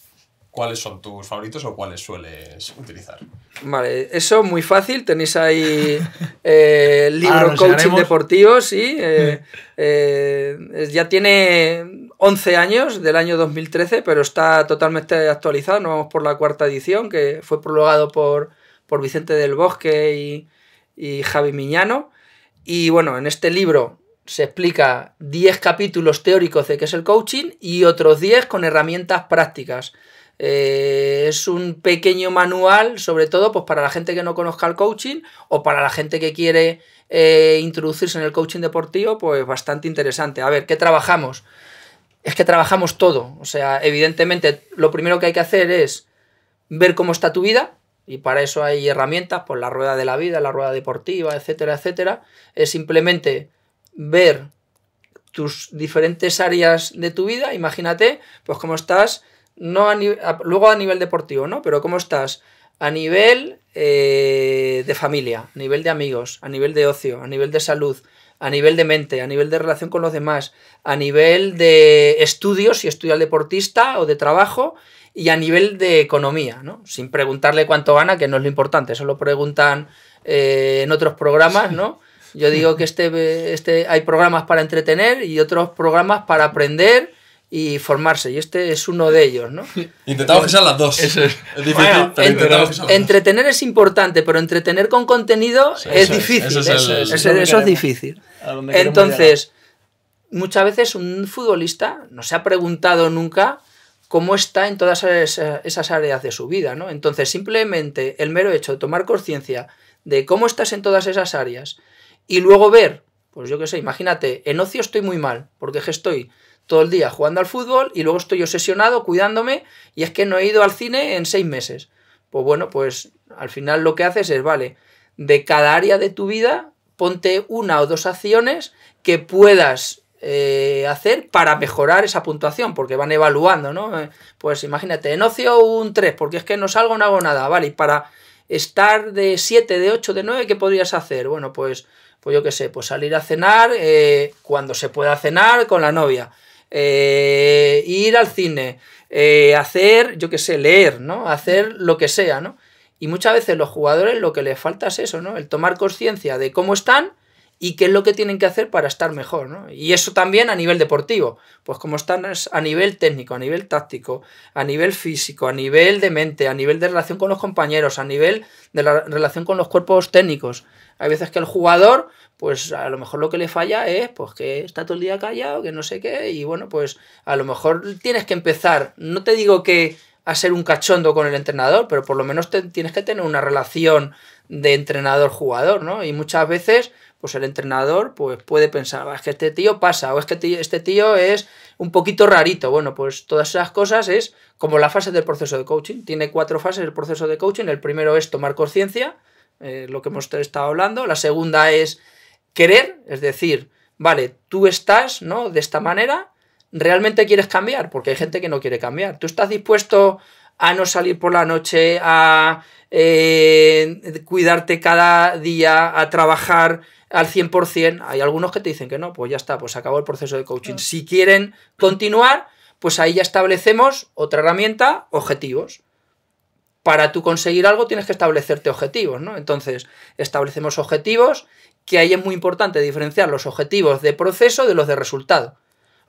¿cuáles son tus favoritos o cuáles sueles utilizar? Vale, eso muy fácil. Tenéis ahí libros eh, libro ah, Coaching Deportivo, sí. Eh, ya tiene 11 años del año 2013, pero está totalmente actualizado. No vamos por la cuarta edición, que fue prologado por, por Vicente del Bosque y, Javi Miñano. Y bueno, en este libro se explica 10 capítulos teóricos de qué es el coaching y otros 10 con herramientas prácticas. Eh, es un pequeño manual, sobre todo pues, para la gente que no conozca el coaching o para la gente que quiere eh, introducirse en el coaching deportivo, pues bastante interesante. A ver, ¿qué trabajamos? es que trabajamos todo. O sea, evidentemente lo primero que hay que hacer es ver cómo está tu vida, y para eso hay herramientas, pues la rueda de la vida, la rueda deportiva, etcétera, etcétera. Es simplemente ver tus diferentes áreas de tu vida, imagínate, pues cómo estás, no a luego a nivel deportivo, ¿no? Pero cómo estás a nivel eh, de familia, a nivel de amigos, a nivel de ocio, a nivel de salud, a nivel de mente, a nivel de relación con los demás, a nivel de estudios, si estudia el deportista o de trabajo, y a nivel de economía, ¿no? Sin preguntarle cuánto gana, que no es lo importante, eso lo preguntan eh, en otros programas, ¿no? Yo digo que este, este, hay programas para entretener y otros programas para aprender y formarse, y este es uno de ellos, ¿no? Intentamos que sean las dos. Es, difícil, Entretener es importante, pero entretener con contenido es difícil. eso es ¿eh? difícil. Entonces, muchas veces un futbolista no se ha preguntado nunca cómo está en todas esas áreas de su vida, ¿no? Entonces, simplemente el mero hecho de tomar conciencia de cómo estás en todas esas áreas y luego ver, pues yo qué sé, imagínate, en ocio estoy muy mal, porque estoy todo el día jugando al fútbol y luego estoy obsesionado cuidándome y es que no he ido al cine en seis meses. Pues bueno, pues al final lo que haces es, vale, de cada área de tu vida, ponte una o dos acciones que puedas eh, hacer para mejorar esa puntuación, porque van evaluando, ¿no? Eh, pues imagínate, en ocio un 3, porque es que no salgo, no hago nada, ¿vale? Y para estar de 7, de 8, de 9, ¿qué podrías hacer? Bueno, pues, pues yo qué sé, pues salir a cenar eh, cuando se pueda cenar con la novia, ir al cine, hacer, yo qué sé, leer, ¿no? Hacer lo que sea, ¿no? Y muchas veces los jugadores lo que les falta es eso, ¿no? El tomar conciencia de cómo están y qué es lo que tienen que hacer para estar mejor, ¿no? Y eso también a nivel deportivo, pues como están a nivel técnico, a nivel táctico, a nivel físico, a nivel de mente, a nivel de relación con los compañeros, a nivel de la relación con los cuerpos técnicos. Hay veces que el jugador, pues a lo mejor lo que le falla es, pues que está todo el día callado, que no sé qué, y bueno, pues a lo mejor tienes que empezar, no te digo que a ser un cachondo con el entrenador, pero por lo menos tienes que tener una relación de entrenador-jugador, ¿no? Y muchas veces, pues el entrenador pues, puede pensar, es que este tío pasa, o es que este tío es un poquito rarito. Bueno, pues todas esas cosas es como la fase del proceso de coaching. Tiene cuatro fases el proceso de coaching. El primero es tomar conciencia, eh, lo que hemos estado hablando. La segunda es querer, es decir, vale, tú estás, ¿no? De esta manera realmente quieres cambiar, porque hay gente que no quiere cambiar. ¿Tú estás dispuesto a no salir por la noche, a eh, cuidarte cada día, a trabajar al 100%? Hay algunos que te dicen que no, pues ya está, pues acabó el proceso de coaching. Si quieren continuar, pues ahí ya establecemos otra herramienta, objetivos. Para tú conseguir algo tienes que establecerte objetivos, ¿no? Entonces, establecemos objetivos, que ahí es muy importante diferenciar los objetivos de proceso de los de resultado.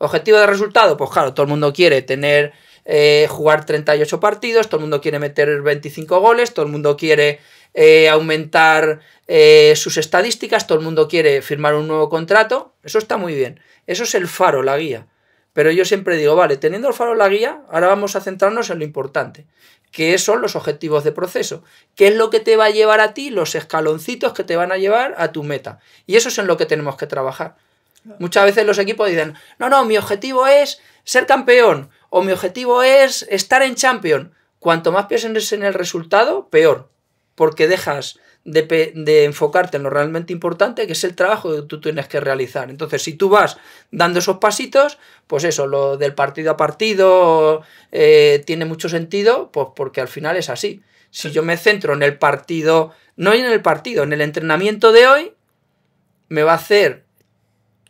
Objetivo de resultado, pues claro, todo el mundo quiere tener, eh, jugar 38 partidos, todo el mundo quiere meter 25 goles, todo el mundo quiere eh, aumentar eh, sus estadísticas, todo el mundo quiere firmar un nuevo contrato, eso está muy bien, eso es el faro, la guía. Pero yo siempre digo, vale, teniendo el faro, la guía, ahora vamos a centrarnos en lo importante, que son los objetivos de proceso, qué es lo que te va a llevar a ti, los escaloncitos que te van a llevar a tu meta. Y eso es en lo que tenemos que trabajar. Muchas veces los equipos dicen, no, no, mi objetivo es ser campeón o mi objetivo es estar en champion. Cuanto más pienses en el resultado, peor, porque dejas de, enfocarte en lo realmente importante, que es el trabajo que tú tienes que realizar. Entonces, si tú vas dando esos pasitos, pues eso, lo del partido a partido eh, tiene mucho sentido, pues porque al final es así. Si yo me centro en el partido, no en el partido, en el entrenamiento de hoy, me va a hacer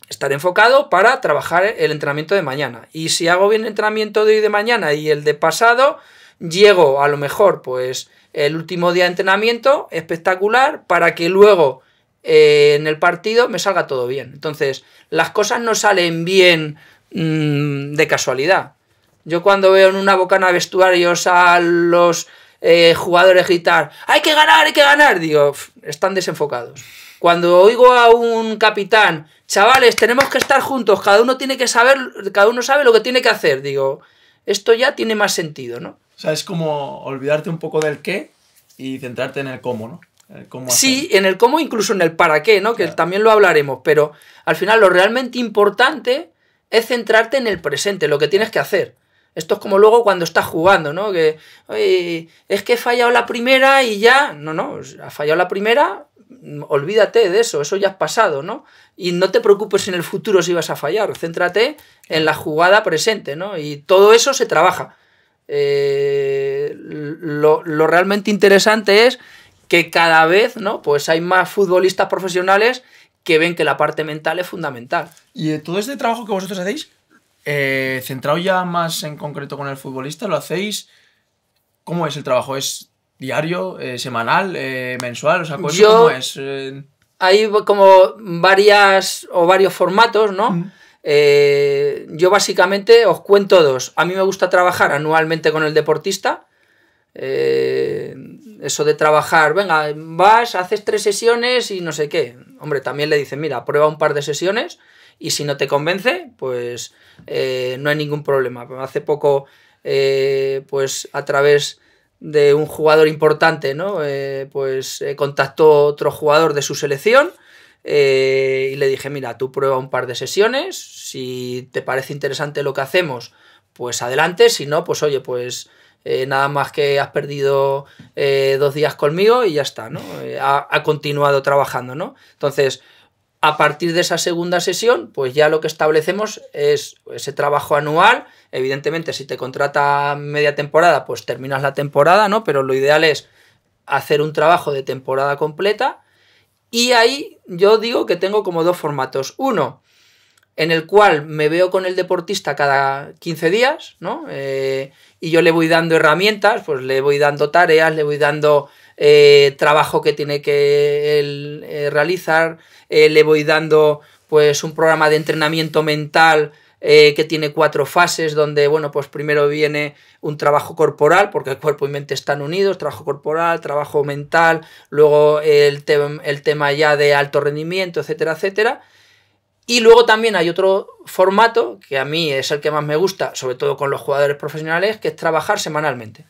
estar enfocado para trabajar el entrenamiento de mañana. Y si hago bien el entrenamiento de hoy de mañana y el de pasado, llego a lo mejor pues el último día de entrenamiento espectacular para que luego eh, en el partido me salga todo bien. Entonces, las cosas no salen bien mm, de casualidad. Yo cuando veo en una bocana vestuarios a los eh, jugadores gritar, hay que ganar, hay que ganar, digo, están desenfocados. Cuando oigo a un capitán, chavales, tenemos que estar juntos, cada uno tiene que saber, cada uno sabe lo que tiene que hacer, digo, esto ya tiene más sentido, ¿no? O sea, es como olvidarte un poco del qué y centrarte en el cómo, ¿no? sí, en el cómo, incluso en el para qué, ¿no? Que también lo hablaremos, pero al final lo realmente importante es centrarte en el presente, lo que tienes que hacer. Esto es como luego cuando estás jugando, ¿no? Que, oye, es que he fallado la primera y ya. No, no, ha fallado la primera, olvídate de eso, eso ya es pasado, ¿no? Y no te preocupes en el futuro si vas a fallar, céntrate en la jugada presente, ¿no? Y todo eso se trabaja. Eh, lo, realmente interesante es que cada vez, ¿no? Pues hay más futbolistas profesionales que ven que la parte mental es fundamental. Y todo este trabajo que vosotros hacéis, eh, centrado ya más en concreto con el futbolista, ¿lo hacéis? ¿Cómo es el trabajo? ¿Es diario, eh, semanal, eh, mensual? O sea, ¿cómo es? Eh, hay como varias o varios formatos, ¿no? yo básicamente os cuento dos. A mí me gusta trabajar anualmente con el deportista. eso de trabajar, venga, vas, haces tres sesiones y no sé qué. Hombre, también le dicen, mira, prueba un par de sesiones y si no te convence, pues no hay ningún problema. Hace poco, pues a través de un jugador importante, ¿no? Eh, pues eh, contactó otro jugador de su selección eh, y le dije, mira, tú prueba un par de sesiones, si te parece interesante lo que hacemos, pues adelante, si no, pues oye, pues nada más que has perdido dos días conmigo y ya está, ¿no? Ha, ha, continuado trabajando, ¿no? Entonces, a partir de esa segunda sesión, pues ya lo que establecemos es ese trabajo anual, Evidentemente, si te contrata media temporada, pues terminas la temporada, ¿no? Pero lo ideal es hacer un trabajo de temporada completa. Y ahí yo digo que tengo como dos formatos. Uno, en el cual me veo con el deportista cada 15 días, ¿no? Eh, y yo le voy dando herramientas, pues le voy dando tareas, le voy dando eh, trabajo que tiene que eh, realizar, le voy dando pues un programa de entrenamiento mental eh, que tiene cuatro fases, donde, bueno, pues primero viene un trabajo corporal, porque el cuerpo y mente están unidos, trabajo corporal, trabajo mental, luego el, tema ya de alto rendimiento, etcétera, etcétera. Y luego también hay otro formato, que a mí es el que más me gusta, sobre todo con los jugadores profesionales, que es trabajar semanalmente.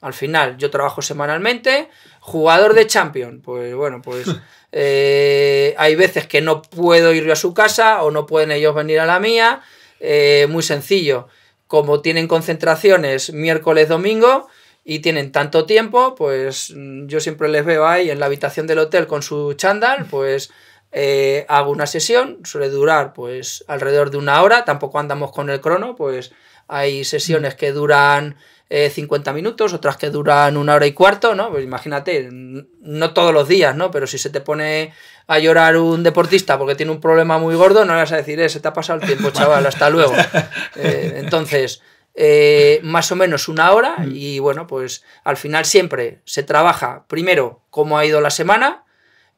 Al final, yo trabajo semanalmente. Jugador de champion. pues bueno, pues eh, hay veces que no puedo ir yo a su casa o no pueden ellos venir a la mía. Eh, muy sencillo. Como tienen concentraciones miércoles, domingo y tienen tanto tiempo, pues mm, yo siempre les veo ahí en la habitación del hotel con su chándal, pues eh, hago una sesión, suele durar pues alrededor de una hora, tampoco andamos con el crono, pues hay sesiones que duran 50 eh, minutos, otras que duran una hora y cuarto, ¿no? Pues imagínate, no todos los días, ¿no? Pero si se te pone a llorar un deportista porque tiene un problema muy gordo, no vas a decir, eh, se te ha pasado el tiempo, chaval, hasta luego. Eh, entonces, eh, más o menos una hora y bueno, pues al final siempre se trabaja primero cómo ha ido la semana,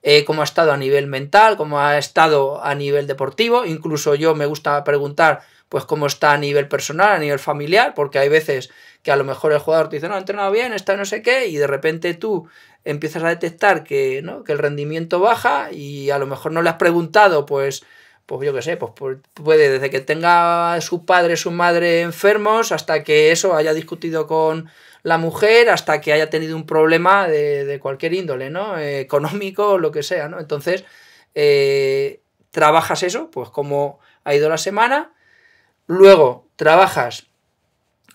eh, cómo ha estado a nivel mental, cómo ha estado a nivel deportivo. Incluso yo me gusta preguntar, pues, cómo está a nivel personal, a nivel familiar, porque hay veces que a lo mejor el jugador te dice, no, he entrenado bien, está no sé qué, y de repente tú empiezas a detectar que, ¿no? que el rendimiento baja y a lo mejor no le has preguntado, pues, pues yo qué sé, pues, pues puede desde que tenga su padre, su madre enfermos, hasta que eso haya discutido con la mujer hasta que haya tenido un problema de, cualquier índole, ¿no? Eh, o lo que sea, ¿no? Entonces, eh, trabajas eso, pues como ha ido la semana. Luego, trabajas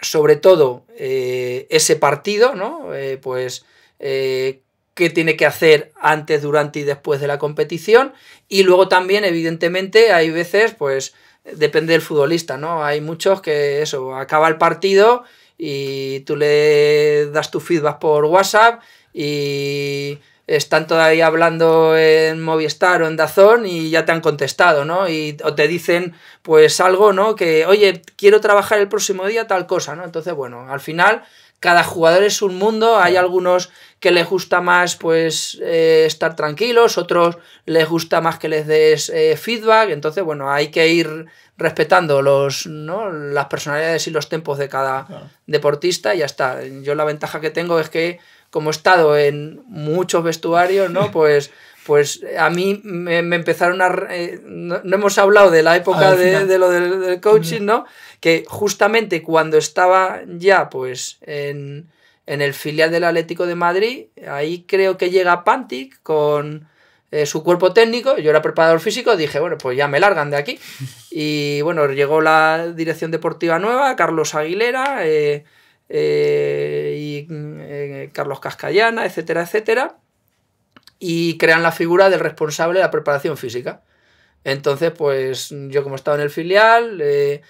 sobre todo eh, ese partido, ¿no? pues qué tiene que hacer antes, durante y después de la competición. Y luego también, evidentemente, hay veces, pues depende del futbolista, ¿no? Hay muchos que eso, acaba el partido y tú le das tu feedback por WhatsApp y están todavía hablando en Movistar o en Dazón y ya te han contestado, ¿no? Y o te dicen pues algo, ¿no? Que, oye, quiero trabajar el próximo día tal cosa, ¿no? Entonces, bueno, al final cada jugador es un mundo, hay algunos que les gusta más pues eh, estar tranquilos, otros les gusta más que les des eh, feedback, entonces bueno, hay que ir respetando los, las personalidades y los tempos de cada deportista y ya está. Yo la ventaja que tengo es que como he estado en muchos vestuarios, ¿no? Pues, pues a mí me, empezaron a... Eh, no, hemos hablado de la época de, lo del, coaching, ¿no? Que justamente cuando estaba ya, pues, en, el filial del Atlético de Madrid, ahí creo que llega Pantic con... Eh, su cuerpo técnico, yo era preparador físico, dije, bueno, pues ya me largan de aquí. Y bueno, llegó la dirección deportiva nueva, Carlos Aguilera, eh, eh, y eh, Carlos Cascallana, etcétera, etcétera, y crean la figura del responsable de la preparación física. Entonces, pues yo como estaba en el filial, eh,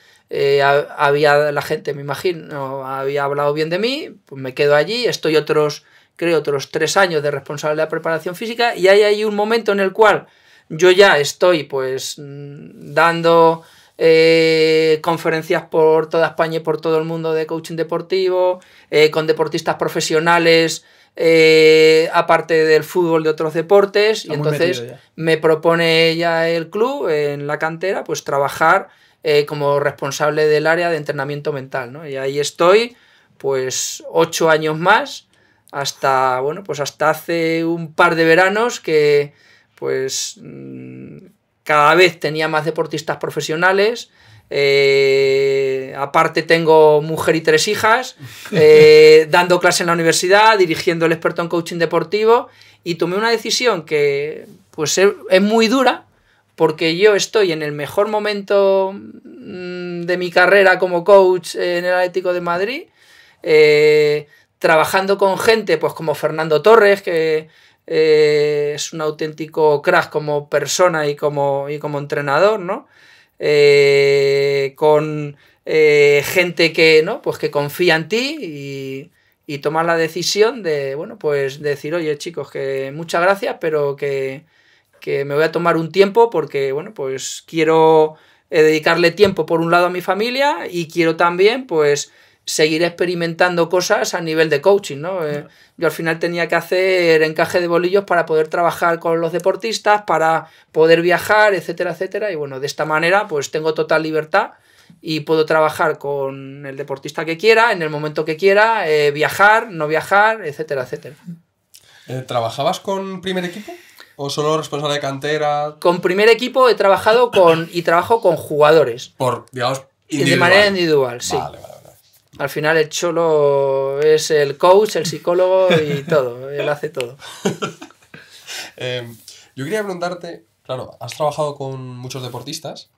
había la gente, me imagino, había hablado bien de mí, pues me quedo allí, estoy otros, creo, otros tres años de responsable de la preparación física y hay ahí un momento en el cual yo ya estoy pues mm, dando eh, conferencias por toda España y por todo el mundo de coaching deportivo, eh, con deportistas profesionales, eh, aparte del fútbol de otros deportes. y entonces me propone ya el club en la cantera, pues trabajar como responsable del área de entrenamiento mental. Y ahí estoy, pues ocho años más, hasta, bueno, pues hasta hace un par de veranos que pues mm, cada vez tenía más deportistas profesionales. Eh, aparte tengo mujer y tres hijas, eh, dando clase en la universidad, dirigiendo el experto en coaching deportivo y tomé una decisión que pues es muy dura porque yo estoy en el mejor momento mm, de mi carrera como coach en el Atlético de Madrid, eh, trabajando con gente pues como Fernando Torres, que eh, es un auténtico crack como persona y como, y como entrenador, ¿no? Eh, con eh, gente que, ¿no? Pues que confía en ti y, y tomar la decisión de, bueno, pues decir, oye chicos, que muchas gracias, pero que, que me voy a tomar un tiempo porque, bueno, pues quiero dedicarle tiempo por un lado a mi familia y quiero también, pues, seguir experimentando cosas a nivel de coaching, ¿no? Eh, yo al final tenía que hacer encaje de bolillos para poder trabajar con los deportistas, para poder viajar, etcétera, etcétera. Y bueno, de esta manera pues tengo total libertad y puedo trabajar con el deportista que quiera, en el momento que quiera, eh, viajar, no viajar, etcétera, etcétera. Eh, ¿Trabajabas con primer equipo? ¿O solo responsable de cantera? Con primer equipo he trabajado con y trabajo con jugadores. Por, digamos, individual. De manera individual, sí. Al final el Cholo es el coach, el psicólogo y todo, él hace todo. Em, yo quería preguntarte, claro, has trabajado con muchos deportistas.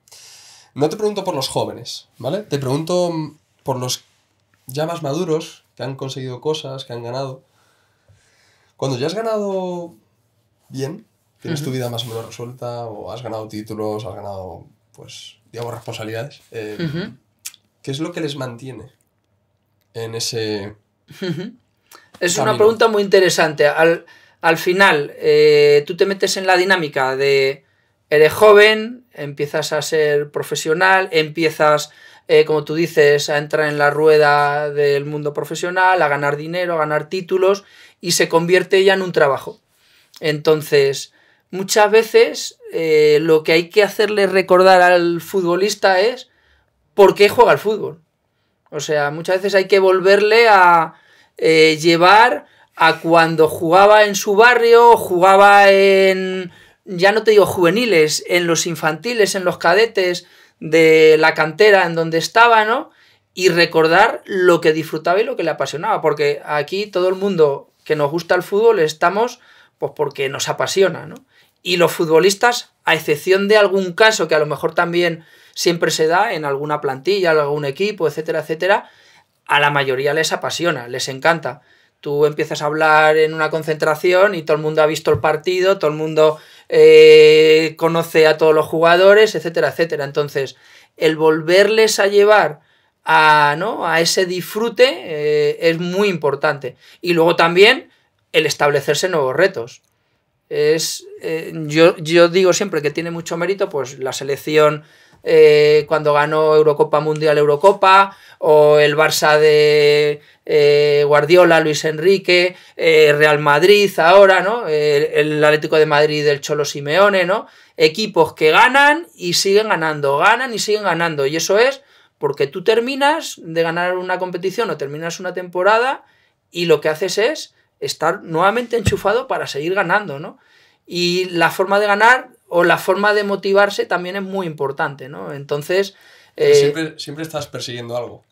No te pregunto por los jóvenes, ¿vale? Te pregunto mm, por los ya más maduros, que han conseguido cosas, que han ganado. Cuando ya has ganado bien, tienes tu vida más o menos resuelta, o has ganado títulos, has ganado, pues, digamos, responsabilidades, em, ¿qué es lo que les mantiene? en ese... es una pregunta muy interesante. Al, final, eh, tú te metes en la dinámica de, eres joven, empiezas a ser profesional, empiezas, eh, como tú dices, a entrar en la rueda del mundo profesional, a ganar dinero, a ganar títulos, y se convierte ya en un trabajo. Entonces, muchas veces eh, lo que hay que hacerle recordar al futbolista es por qué juega al fútbol. O sea, muchas veces hay que volverle a eh, llevar a cuando jugaba en su barrio, jugaba en, ya no te digo juveniles, en los infantiles, en los cadetes de la cantera en donde estaba, ¿no? Y recordar lo que disfrutaba y lo que le apasionaba, porque aquí todo el mundo que nos gusta el fútbol estamos pues porque nos apasiona, ¿no? Y los futbolistas, a excepción de algún caso que a lo mejor también siempre se da en alguna plantilla, en algún equipo, etcétera, etcétera, a la mayoría les apasiona, les encanta. Tú empiezas a hablar en una concentración y todo el mundo ha visto el partido, todo el mundo eh, conoce a todos los jugadores, etcétera, etcétera. Entonces, el volverles a llevar a, ¿no? a ese disfrute eh, es muy importante. Y luego también el establecerse nuevos retos. Es, eh, yo, yo digo siempre que tiene mucho mérito pues, la selección eh, cuando ganó Eurocopa Mundial Eurocopa, o el Barça de eh, Guardiola, Luis Enrique, eh, Real Madrid ahora, ¿no? el Atlético de Madrid del Cholo Simeone, ¿no? Equipos que ganan y siguen ganando, ganan y siguen ganando. Y eso es porque tú terminas de ganar una competición o terminas una temporada y lo que haces es estar nuevamente enchufado para seguir ganando, ¿no? Y la forma de ganar o la forma de motivarse también es muy importante, ¿no? Entonces... Eh, siempre, estás persiguiendo algo.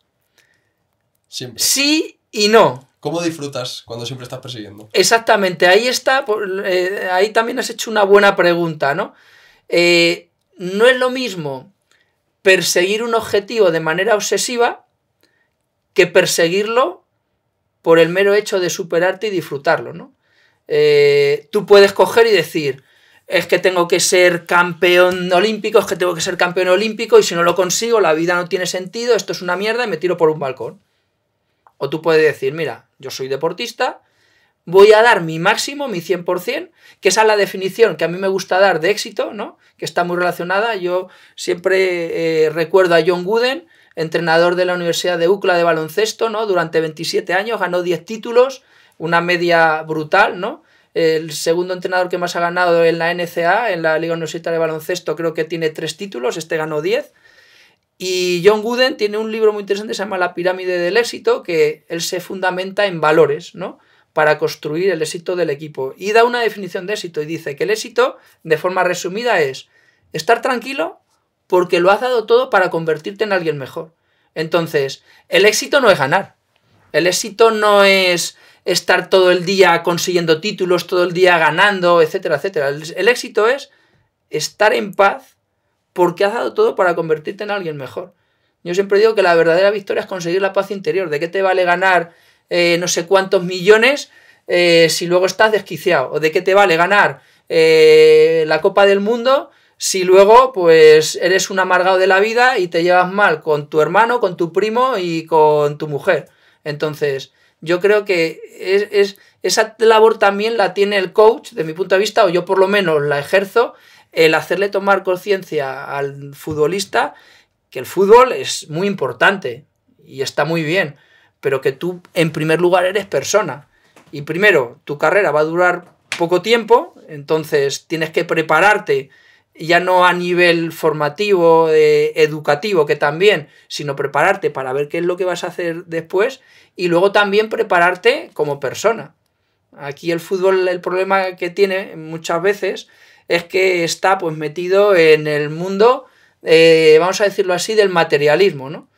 Sí y no. ¿Cómo disfrutas cuando siempre estás persiguiendo? Exactamente, ahí está, eh, ahí también has hecho una buena pregunta, ¿no? Eh, no es lo mismo perseguir un objetivo de manera obsesiva que perseguirlo por el mero hecho de superarte y disfrutarlo, ¿no? tú puedes coger y decir, es que tengo que ser campeón olímpico, es que tengo que ser campeón olímpico y si no lo consigo la vida no tiene sentido, esto es una mierda y me tiro por un balcón. O tú puedes decir, mira, yo soy deportista, voy a dar mi máximo, mi 100%, que esa es la definición que a mí me gusta dar de éxito, ¿no? Que está muy relacionada. Yo siempre eh, recuerdo a John Wooden, entrenador de la Universidad de UCLA de baloncesto, ¿no? Durante 27 años ganó 10 títulos, una media brutal, ¿no? el segundo entrenador que más ha ganado en la NCA, en la Liga Universitaria de Baloncesto, creo que tiene tres títulos, este ganó diez. Y John Gooden tiene un libro muy interesante, se llama La pirámide del éxito, que él se fundamenta en valores, ¿no? Para construir el éxito del equipo. Y da una definición de éxito y dice que el éxito, de forma resumida, es estar tranquilo porque lo has dado todo para convertirte en alguien mejor. Entonces, el éxito no es ganar. El éxito no es estar todo el día consiguiendo títulos, todo el día ganando, etcétera, etcétera. El, éxito es estar en paz porque has dado todo para convertirte en alguien mejor. Yo siempre digo que la verdadera victoria es conseguir la paz interior. ¿De qué te vale ganar eh, no sé cuántos millones eh, si luego estás desquiciado? ¿O de qué te vale ganar eh, la Copa del Mundo si luego pues eres un amargado de la vida y te llevas mal con tu hermano, con tu primo y con tu mujer? Entonces, yo creo que es, esa labor también la tiene el coach, de mi punto de vista, o yo por lo menos la ejerzo, el hacerle tomar conciencia al futbolista que el fútbol es muy importante y está muy bien, pero que tú en primer lugar eres persona. Y primero, tu carrera va a durar poco tiempo, entonces tienes que prepararte ya no a nivel formativo, eh, educativo, que también, sino prepararte para ver qué es lo que vas a hacer después y luego también prepararte como persona. Aquí el fútbol, el problema que tiene muchas veces es que está pues metido en el mundo, eh, vamos a decirlo así, del materialismo, ¿no?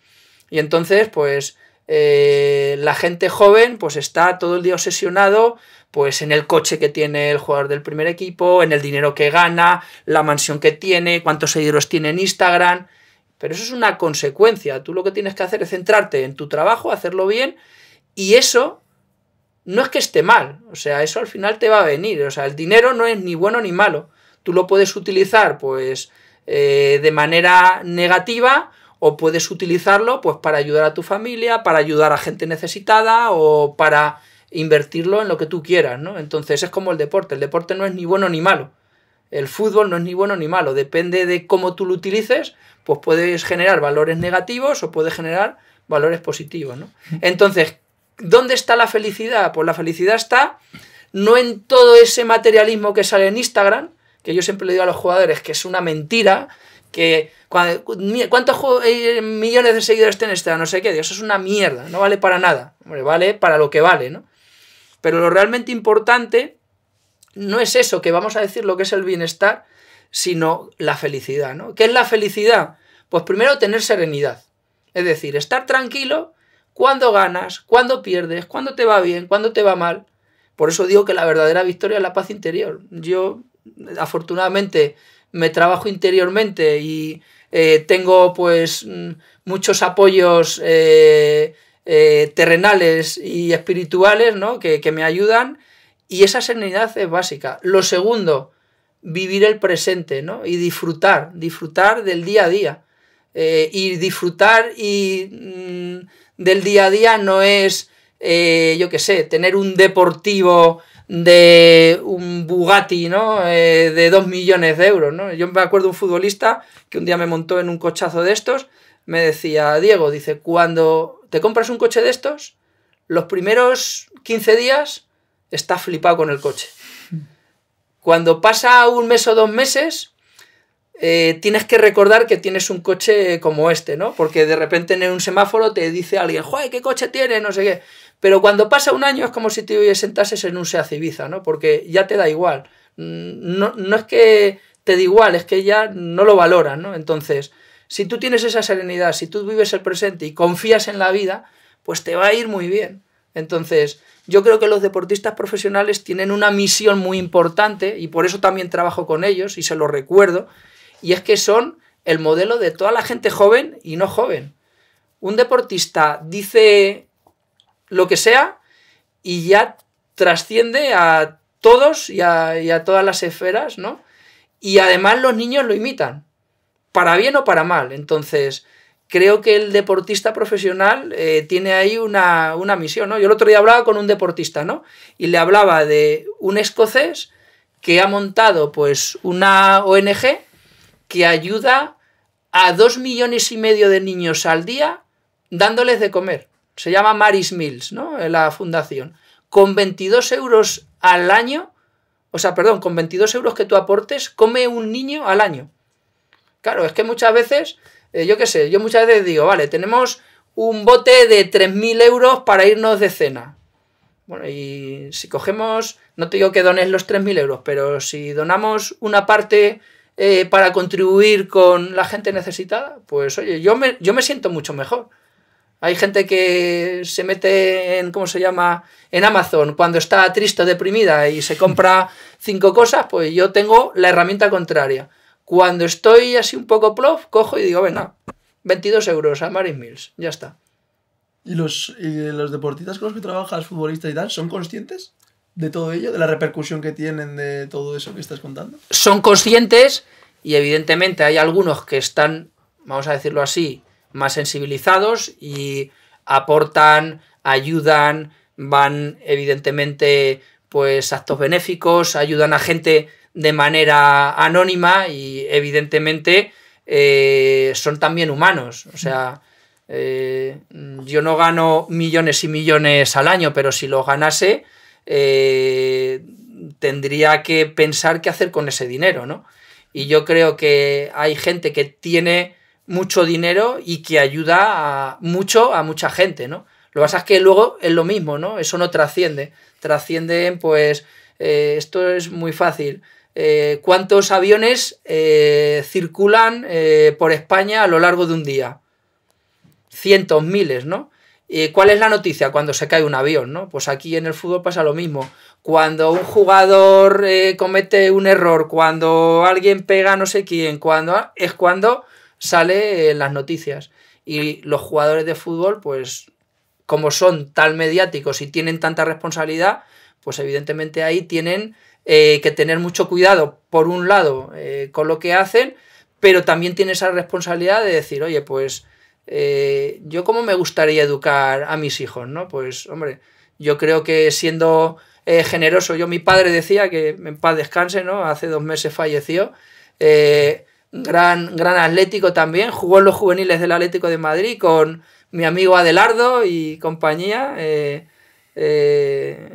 Y entonces, pues eh, la gente joven pues está todo el día obsesionado pues en el coche que tiene el jugador del primer equipo, en el dinero que gana, la mansión que tiene, cuántos seguidores tiene en Instagram. Pero eso es una consecuencia. Tú lo que tienes que hacer es centrarte en tu trabajo, hacerlo bien, y eso no es que esté mal. O sea, eso al final te va a venir. O sea, el dinero no es ni bueno ni malo. Tú lo puedes utilizar, pues, eh, de manera negativa o puedes utilizarlo, pues, para ayudar a tu familia, para ayudar a gente necesitada o para invertirlo en lo que tú quieras, ¿no? Entonces es como el deporte, el deporte no es ni bueno ni malo. El fútbol no es ni bueno ni malo, depende de cómo tú lo utilices, pues puedes generar valores negativos o puedes generar valores positivos, ¿no? Entonces, ¿dónde está la felicidad? Pues la felicidad está no en todo ese materialismo que sale en Instagram, que yo siempre le digo a los jugadores que es una mentira, que cuántos eh, millones de seguidores tiene Instagram, este? no sé qué, Dios, es una mierda, no vale para nada, vale para lo que vale, ¿no? Pero lo realmente importante no es eso que vamos a decir lo que es el bienestar, sino la felicidad, ¿no? ¿Qué es la felicidad? Pues primero tener serenidad. Es decir, estar tranquilo cuando ganas, cuando pierdes, cuando te va bien, cuando te va mal. Por eso digo que la verdadera victoria es la paz interior. Yo, afortunadamente, me trabajo interiormente y eh, tengo pues mm, muchos apoyos eh, eh, terrenales y espirituales, ¿no? Que, me ayudan. Y esa serenidad es básica. Lo segundo, vivir el presente, ¿no? Y disfrutar, disfrutar del día a día. Eh, y disfrutar y mm, del día a día no es, eh, yo qué sé, tener un deportivo de un Bugatti, ¿no? de 2 millones de euros, ¿no? Yo me acuerdo un futbolista que un día me montó en un cochazo de estos, me decía, Diego, dice, cuando te compras un coche de estos, los primeros 15 días estás flipado con el coche. Cuando pasa un mes o dos meses, eh, tienes que recordar que tienes un coche como este, ¿no? Porque de repente en un semáforo te dice alguien, ¡joder, qué coche tiene! No sé qué. Pero cuando pasa un año es como si te sentases en un Seat Ibiza, ¿no? Porque ya te da igual. Mm, no, no es que te da igual, es que ya no lo valoras, ¿no? Entonces, si tú tienes esa serenidad, si tú vives el presente y confías en la vida, pues te va a ir muy bien. Entonces, yo creo que los deportistas profesionales tienen una misión muy importante y por eso también trabajo con ellos y se lo recuerdo, y es que son el modelo de toda la gente joven y no joven. Un deportista dice lo que sea y ya trasciende a todos y a, todas las esferas, ¿no? Y además los niños lo imitan para bien o para mal. Entonces, creo que el deportista profesional eh, tiene ahí una, misión, Yo el otro día hablaba con un deportista, ¿no? Y le hablaba de un escocés que ha montado, pues, una ONG que ayuda a dos millones y medio de niños al día dándoles de comer. Se llama Maris Mills, ¿no? Eh, la fundación. Con 22 euros al año, o sea, perdón, con 22 euros que tú aportes, come un niño al año. Claro, es que muchas veces, eh, yo qué sé, yo muchas veces digo, vale, tenemos un bote de 3.000 euros para irnos de cena. Bueno, y si cogemos, no te digo que dones los 3.000 euros, pero si donamos una parte eh, para contribuir con la gente necesitada, pues oye, yo me, yo me siento mucho mejor. Hay gente que se mete en, ¿cómo se llama?, en Amazon cuando está triste o deprimida y se compra cinco cosas, pues yo tengo la herramienta contraria. Cuando estoy así un poco plof, cojo y digo, venga, 22 euros a Marin Mills, ya está. ¿Y los, ¿Y los deportistas con los que trabajas, futbolistas y tal, son conscientes de todo ello, de la repercusión que tienen de todo eso que estás contando? Son conscientes y evidentemente hay algunos que están, vamos a decirlo así, más sensibilizados y aportan, ayudan, van evidentemente pues actos benéficos, ayudan a gente de manera anónima y evidentemente eh, son también humanos. O sea, eh, yo no gano millones y millones al año, pero si lo ganase, eh, tendría que pensar qué hacer con ese dinero, ¿no? Y yo creo que hay gente que tiene mucho dinero y que ayuda a, mucho a mucha gente, ¿no? Lo que pasa es que luego es lo mismo, ¿no? Eso no trasciende. Trascienden, pues, esto es muy fácil. Eh, cuántos aviones eh, circulan eh, por España a lo largo de un día. Cientos, miles, ¿no? ¿Cuál es la noticia cuando se cae un avión? ¿no? Pues aquí en el fútbol pasa lo mismo. Cuando un jugador comete un error, cuando alguien pega no sé quién, cuando, es cuando sale las noticias. Y los jugadores de fútbol, pues como son tan mediáticos y tienen tanta responsabilidad, pues evidentemente ahí tienen eh, que tener mucho cuidado, por un lado, eh, con lo que hacen, pero también tiene esa responsabilidad de decir, oye, pues eh, yo cómo me gustaría educar a mis hijos, ¿no? Pues, hombre, yo creo que siendo generoso, yo mi padre decía que en paz descanse, ¿no? Hace dos meses falleció. gran, gran atlético también, jugó en los juveniles del Atlético de Madrid con mi amigo Adelardo y compañía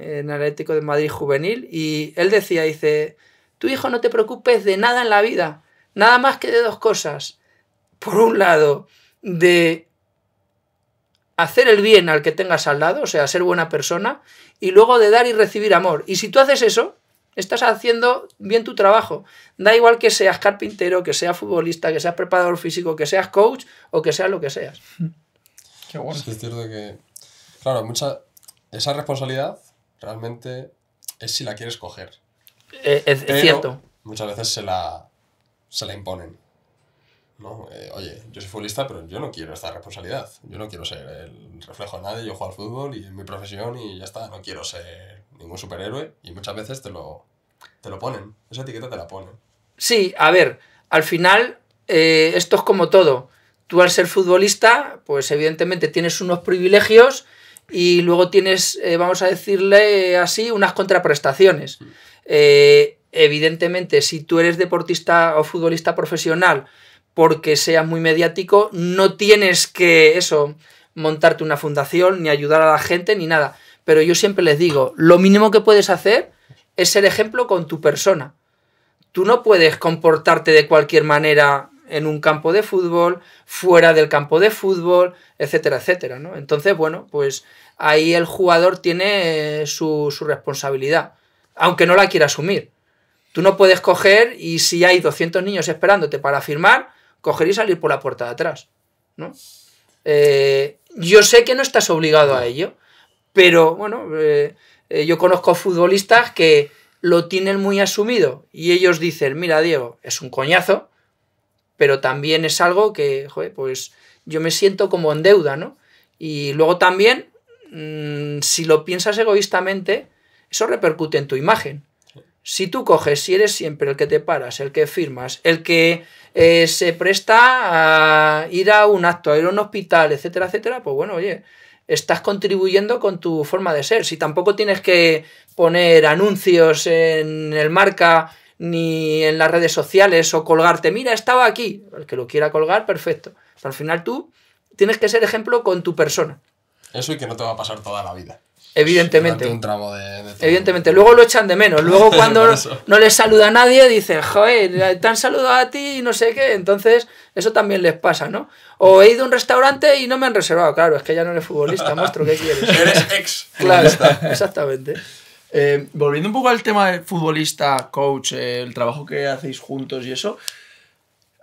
en el Atlético de Madrid juvenil, y él decía, dice, tu hijo no te preocupes de nada en la vida, nada más que de dos cosas. Por un lado, de hacer el bien al que tengas al lado, o sea, ser buena persona, y luego de dar y recibir amor. Y si tú haces eso, estás haciendo bien tu trabajo. Da igual que seas carpintero, que seas futbolista, que seas preparador físico, que seas coach o que seas lo que seas. Qué guay es cierto que, claro, mucha, esa responsabilidad realmente es si la quieres coger. Eh, es, cierto. Muchas veces se la, se la imponen. ¿no? Eh, oye, yo soy futbolista, pero yo no quiero esta responsabilidad. Yo no quiero ser el reflejo de nadie. Yo juego al fútbol y es mi profesión y ya está. No quiero ser ningún superhéroe. Y muchas veces te lo, te lo ponen. Esa etiqueta te la ponen. Sí, a ver, al final eh, esto es como todo. Tú al ser futbolista, pues evidentemente tienes unos privilegios y luego tienes, eh, vamos a decirle así, unas contraprestaciones. Mm. Eh, evidentemente, si tú eres deportista o futbolista profesional, porque seas muy mediático, no tienes que eso, montarte una fundación, ni ayudar a la gente, ni nada. Pero yo siempre les digo, lo mínimo que puedes hacer es ser ejemplo con tu persona. Tú no puedes comportarte de cualquier manera en un campo de fútbol, fuera del campo de fútbol, etcétera, etcétera, ¿no? Entonces, bueno, pues ahí el jugador tiene eh, su, su responsabilidad, aunque no la quiera asumir. Tú no puedes coger y si hay 200 niños esperándote para firmar, coger y salir por la puerta de atrás, ¿no? Eh, yo sé que no estás obligado a ello, pero bueno, eh, yo conozco futbolistas que lo tienen muy asumido y ellos dicen, mira Diego, es un coñazo, pero también es algo que, joder, pues yo me siento como en deuda, ¿no? Y luego también, mm, si lo piensas egoístamente, eso repercute en tu imagen. Si tú coges, si eres siempre el que te paras, el que firmas, el que eh, se presta a ir a un acto, a ir a un hospital, etcétera, etcétera, pues bueno, oye, estás contribuyendo con tu forma de ser. Si tampoco tienes que poner anuncios en el marca ni en las redes sociales o colgarte, mira, estaba aquí. El que lo quiera colgar, perfecto. al final tú tienes que ser ejemplo con tu persona. Eso y que no te va a pasar toda la vida. Evidentemente. Un tramo Evidentemente. Luego lo echan de menos. Luego cuando no les saluda a nadie dicen, joder, te han saludado a ti y no sé qué. Entonces eso también les pasa, ¿no? O he ido a un restaurante y no me han reservado. Claro, es que ya no eres futbolista, monstruo, ¿qué quieres? Eres ex. Claro, exactamente. Eh, volviendo un poco al tema de futbolista, coach, eh, el trabajo que hacéis juntos y eso,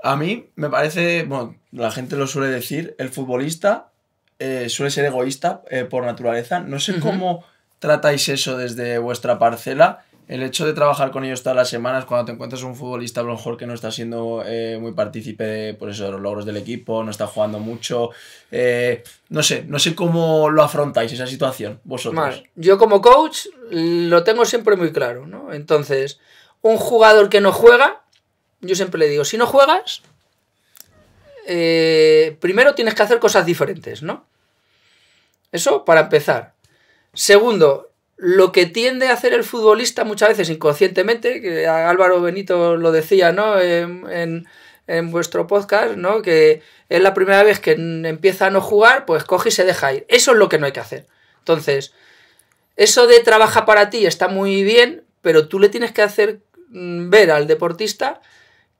a mí me parece, bueno, la gente lo suele decir, el futbolista eh, suele ser egoísta por naturaleza. No sé cómo tratáis eso desde vuestra parcela el hecho de trabajar con ellos todas las semanas, cuando te encuentras un futbolista a lo mejor que no está siendo eh, muy partícipe de, por pues eso, los logros del equipo, no está jugando mucho, eh, no sé, no sé cómo lo afrontáis esa situación vosotros. Yo como coach lo tengo siempre muy claro, ¿no? Entonces, un jugador que no juega, yo siempre le digo, si no juegas, eh, primero tienes que hacer cosas diferentes, ¿no? Eso para empezar. Segundo, lo que tiende a hacer el futbolista muchas veces inconscientemente, que Álvaro Benito lo decía, ¿no? En, vuestro podcast, ¿no? Que es la primera vez que empieza a no jugar, pues coge y se deja ir. Eso es lo que no hay que hacer. Entonces, eso de trabaja para ti está muy bien, pero tú le tienes que hacer mm, ver al deportista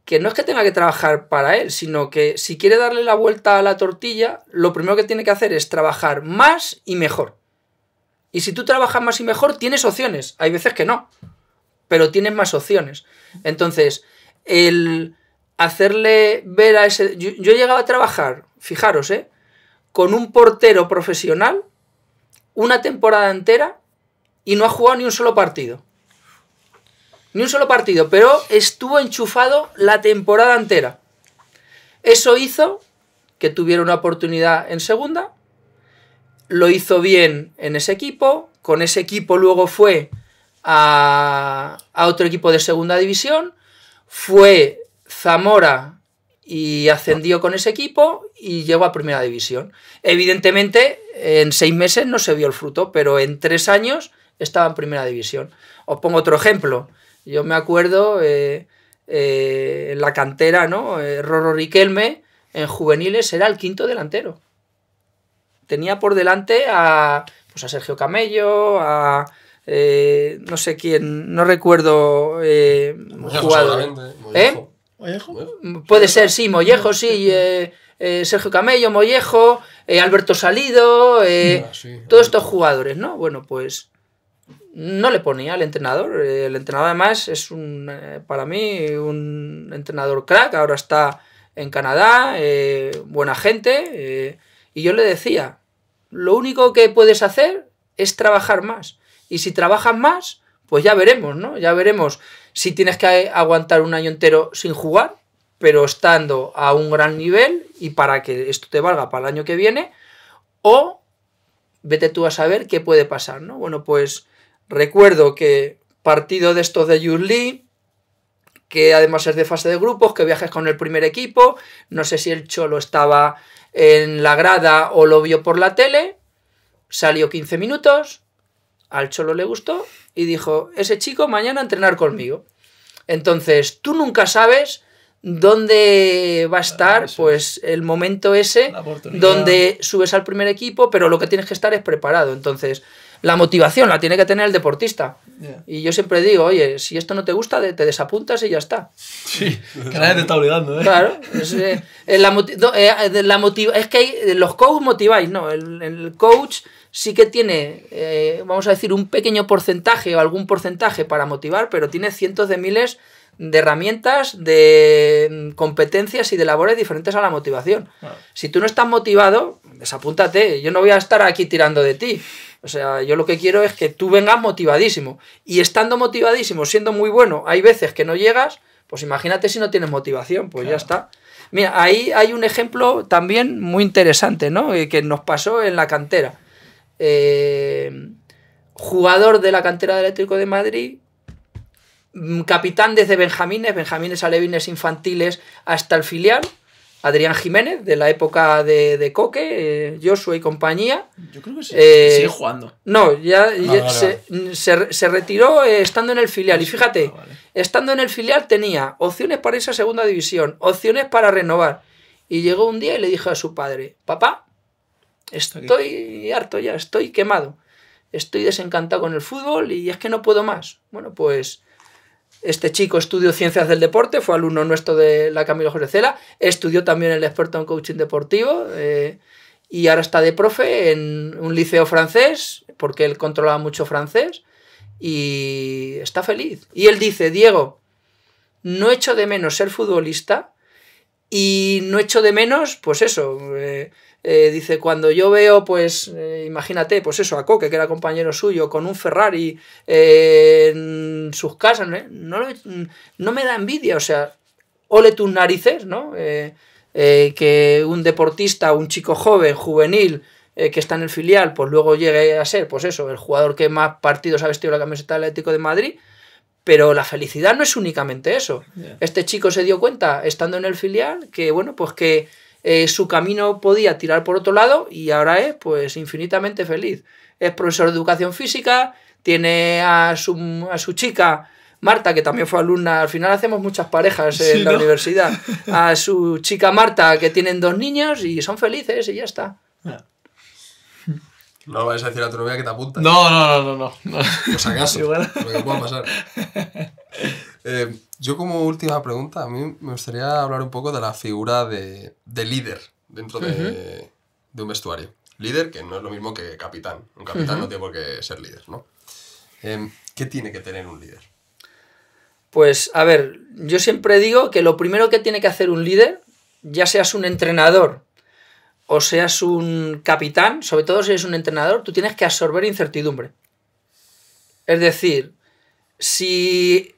que no es que tenga que trabajar para él, sino que si quiere darle la vuelta a la tortilla, lo primero que tiene que hacer es trabajar más y mejor. Y si tú trabajas más y mejor, tienes opciones. Hay veces que no, pero tienes más opciones. Entonces, el hacerle ver a ese... Yo, he llegaba a trabajar, fijaros, ¿eh? con un portero profesional una temporada entera y no ha jugado ni un solo partido. Ni un solo partido, pero estuvo enchufado la temporada entera. Eso hizo que tuviera una oportunidad en segunda, lo hizo bien en ese equipo, con ese equipo luego fue a, otro equipo de segunda división, fue Zamora y ascendió con ese equipo y llegó a primera división. Evidentemente, en seis meses no se vio el fruto, pero en tres años estaba en primera división. Os pongo otro ejemplo. Yo me acuerdo eh, eh, en la cantera, ¿no? Eh, Roro Riquelme en juveniles era el quinto delantero tenía por delante a, pues a Sergio Camello, a... Eh, no sé quién, no recuerdo eh, jugador. ¿eh? ¿Eh? ¿Mollejo? Puede ser, sí, Mollejo, sí. Sergio Camello, Mollejo, Alberto Salido, todos estos jugadores, ¿no? Bueno, pues no le ponía al entrenador. el entrenador, además, es un, para mí un entrenador crack. Ahora está en Canadá, buena gente. y yo le decía, lo único que puedes hacer es trabajar más. Y si trabajas más, pues ya veremos, ¿no? Ya veremos si tienes que aguantar un año entero sin jugar, pero estando a un gran nivel y para que esto te valga para el año que viene, o vete tú a saber qué puede pasar, ¿no? Bueno, pues recuerdo que partido de estos de Youth que además es de fase de grupos, que viajes con el primer equipo, no sé si el Cholo estaba en la grada o lo vio por la tele, salió 15 minutos, al cholo le gustó y dijo, ese chico mañana a entrenar conmigo. Entonces, tú nunca sabes dónde va a ah, estar pues el momento ese donde subes al primer equipo, pero lo que tienes que estar es preparado. Entonces, la motivación la tiene que tener el deportista. Y yo siempre digo, oye, si esto no te gusta, te desapuntas y ya está. Sí, que nadie te está olvidando ¿eh? Claro. Es, eh, eh, la eh, es que los coach motiváis, ¿no? El, coach sí que tiene, vamos a decir, un pequeño porcentaje o algún porcentaje para motivar, pero tiene cientos de miles de herramientas, de mm, competencias y de labores diferentes a la motivación. Ah. Si tú no estás motivado, desapúntate. Yo no voy a estar aquí tirando de ti. O sea, yo lo que quiero es que tú vengas motivadísimo. Y estando motivadísimo, siendo muy bueno, hay veces que no llegas, pues imagínate si no tienes motivación, pues ya está. Mira, ahí hay un ejemplo también muy interesante, ¿no? Eh, que nos pasó en la cantera. Eh, jugador de la cantera de Eléctrico de Madrid, mm, capitán desde Benjamines, Benjamines Alevines, infantiles hasta el filial. Adrián Jiménez, de la época de, de Coque, eh, Joshua y compañía. Yo creo que sí. Eh, sigue jugando. No, ya, ah, se, retiró eh, estando en el filial. Y fíjate, ah, estando en el filial tenía opciones para esa segunda división, opciones para renovar. Y llegó un día y le dijo a su padre, papá, estoy harto ya, estoy quemado, estoy desencantado con el fútbol y es que no puedo más. Bueno, pues este chico estudió ciencias del deporte, fue alumno nuestro de la Camilo José Cela, estudió también el experto en coaching deportivo eh, y ahora está de profe en un liceo francés, porque él controlaba mucho francés y está feliz. Y él dice, Diego, no echo de menos ser futbolista y no echo de menos, pues eso, eh, eh, dice, cuando yo veo, pues, eh, imagínate, pues eso, a Coque, que era compañero suyo, con un Ferrari eh, en sus casas, no, me da envidia, o sea, ole tus narices, ¿no? que un deportista, un chico joven, juvenil, que está en el filial, pues luego llegue a ser, pues eso, el jugador que más partidos ha vestido la camiseta del Atlético de Madrid, pero la felicidad no es únicamente eso. Este chico se dio cuenta, estando en el filial, que, bueno, pues que eh, su camino podía tirar por otro lado y ahora es pues infinitamente feliz. Es profesor de educación física, tiene a su, chica Marta, que también fue alumna, al final hacemos muchas parejas en la universidad, a su chica Marta, que tienen dos niños y son felices y ya está. Ah. No vayas a decir a tu novia que te apunta. No, no, no, no. no. Pues acaso. Lo pasar. Eh, yo como última pregunta, a mí me gustaría hablar un poco de la figura de, líder dentro de, un vestuario. Líder que no es lo mismo que capitán. Un capitán no tiene por qué ser líder, ¿no? Em, ¿Qué tiene que tener un líder? Pues a ver, yo siempre digo que lo primero que tiene que hacer un líder, ya seas un entrenador o seas un capitán, sobre todo si eres un entrenador, tú tienes que absorber incertidumbre. Es decir, si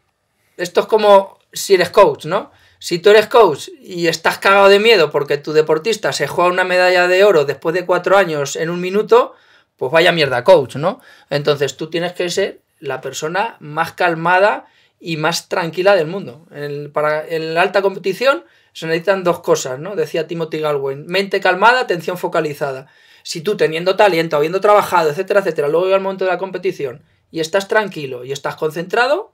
esto es como si eres coach, ¿no? Si tú eres coach y estás cagado de miedo porque tu deportista se juega una medalla de oro después de cuatro años en un minuto, pues vaya mierda coach, ¿no? Entonces tú tienes que ser la persona más calmada y más tranquila del mundo. En, para, la alta competición se necesitan dos cosas, ¿no? Decía Timothy Galway, mente calmada, atención focalizada. Si tú teniendo talento, habiendo trabajado, etcétera, etcétera, luego llega el momento de la competición y estás tranquilo y estás concentrado,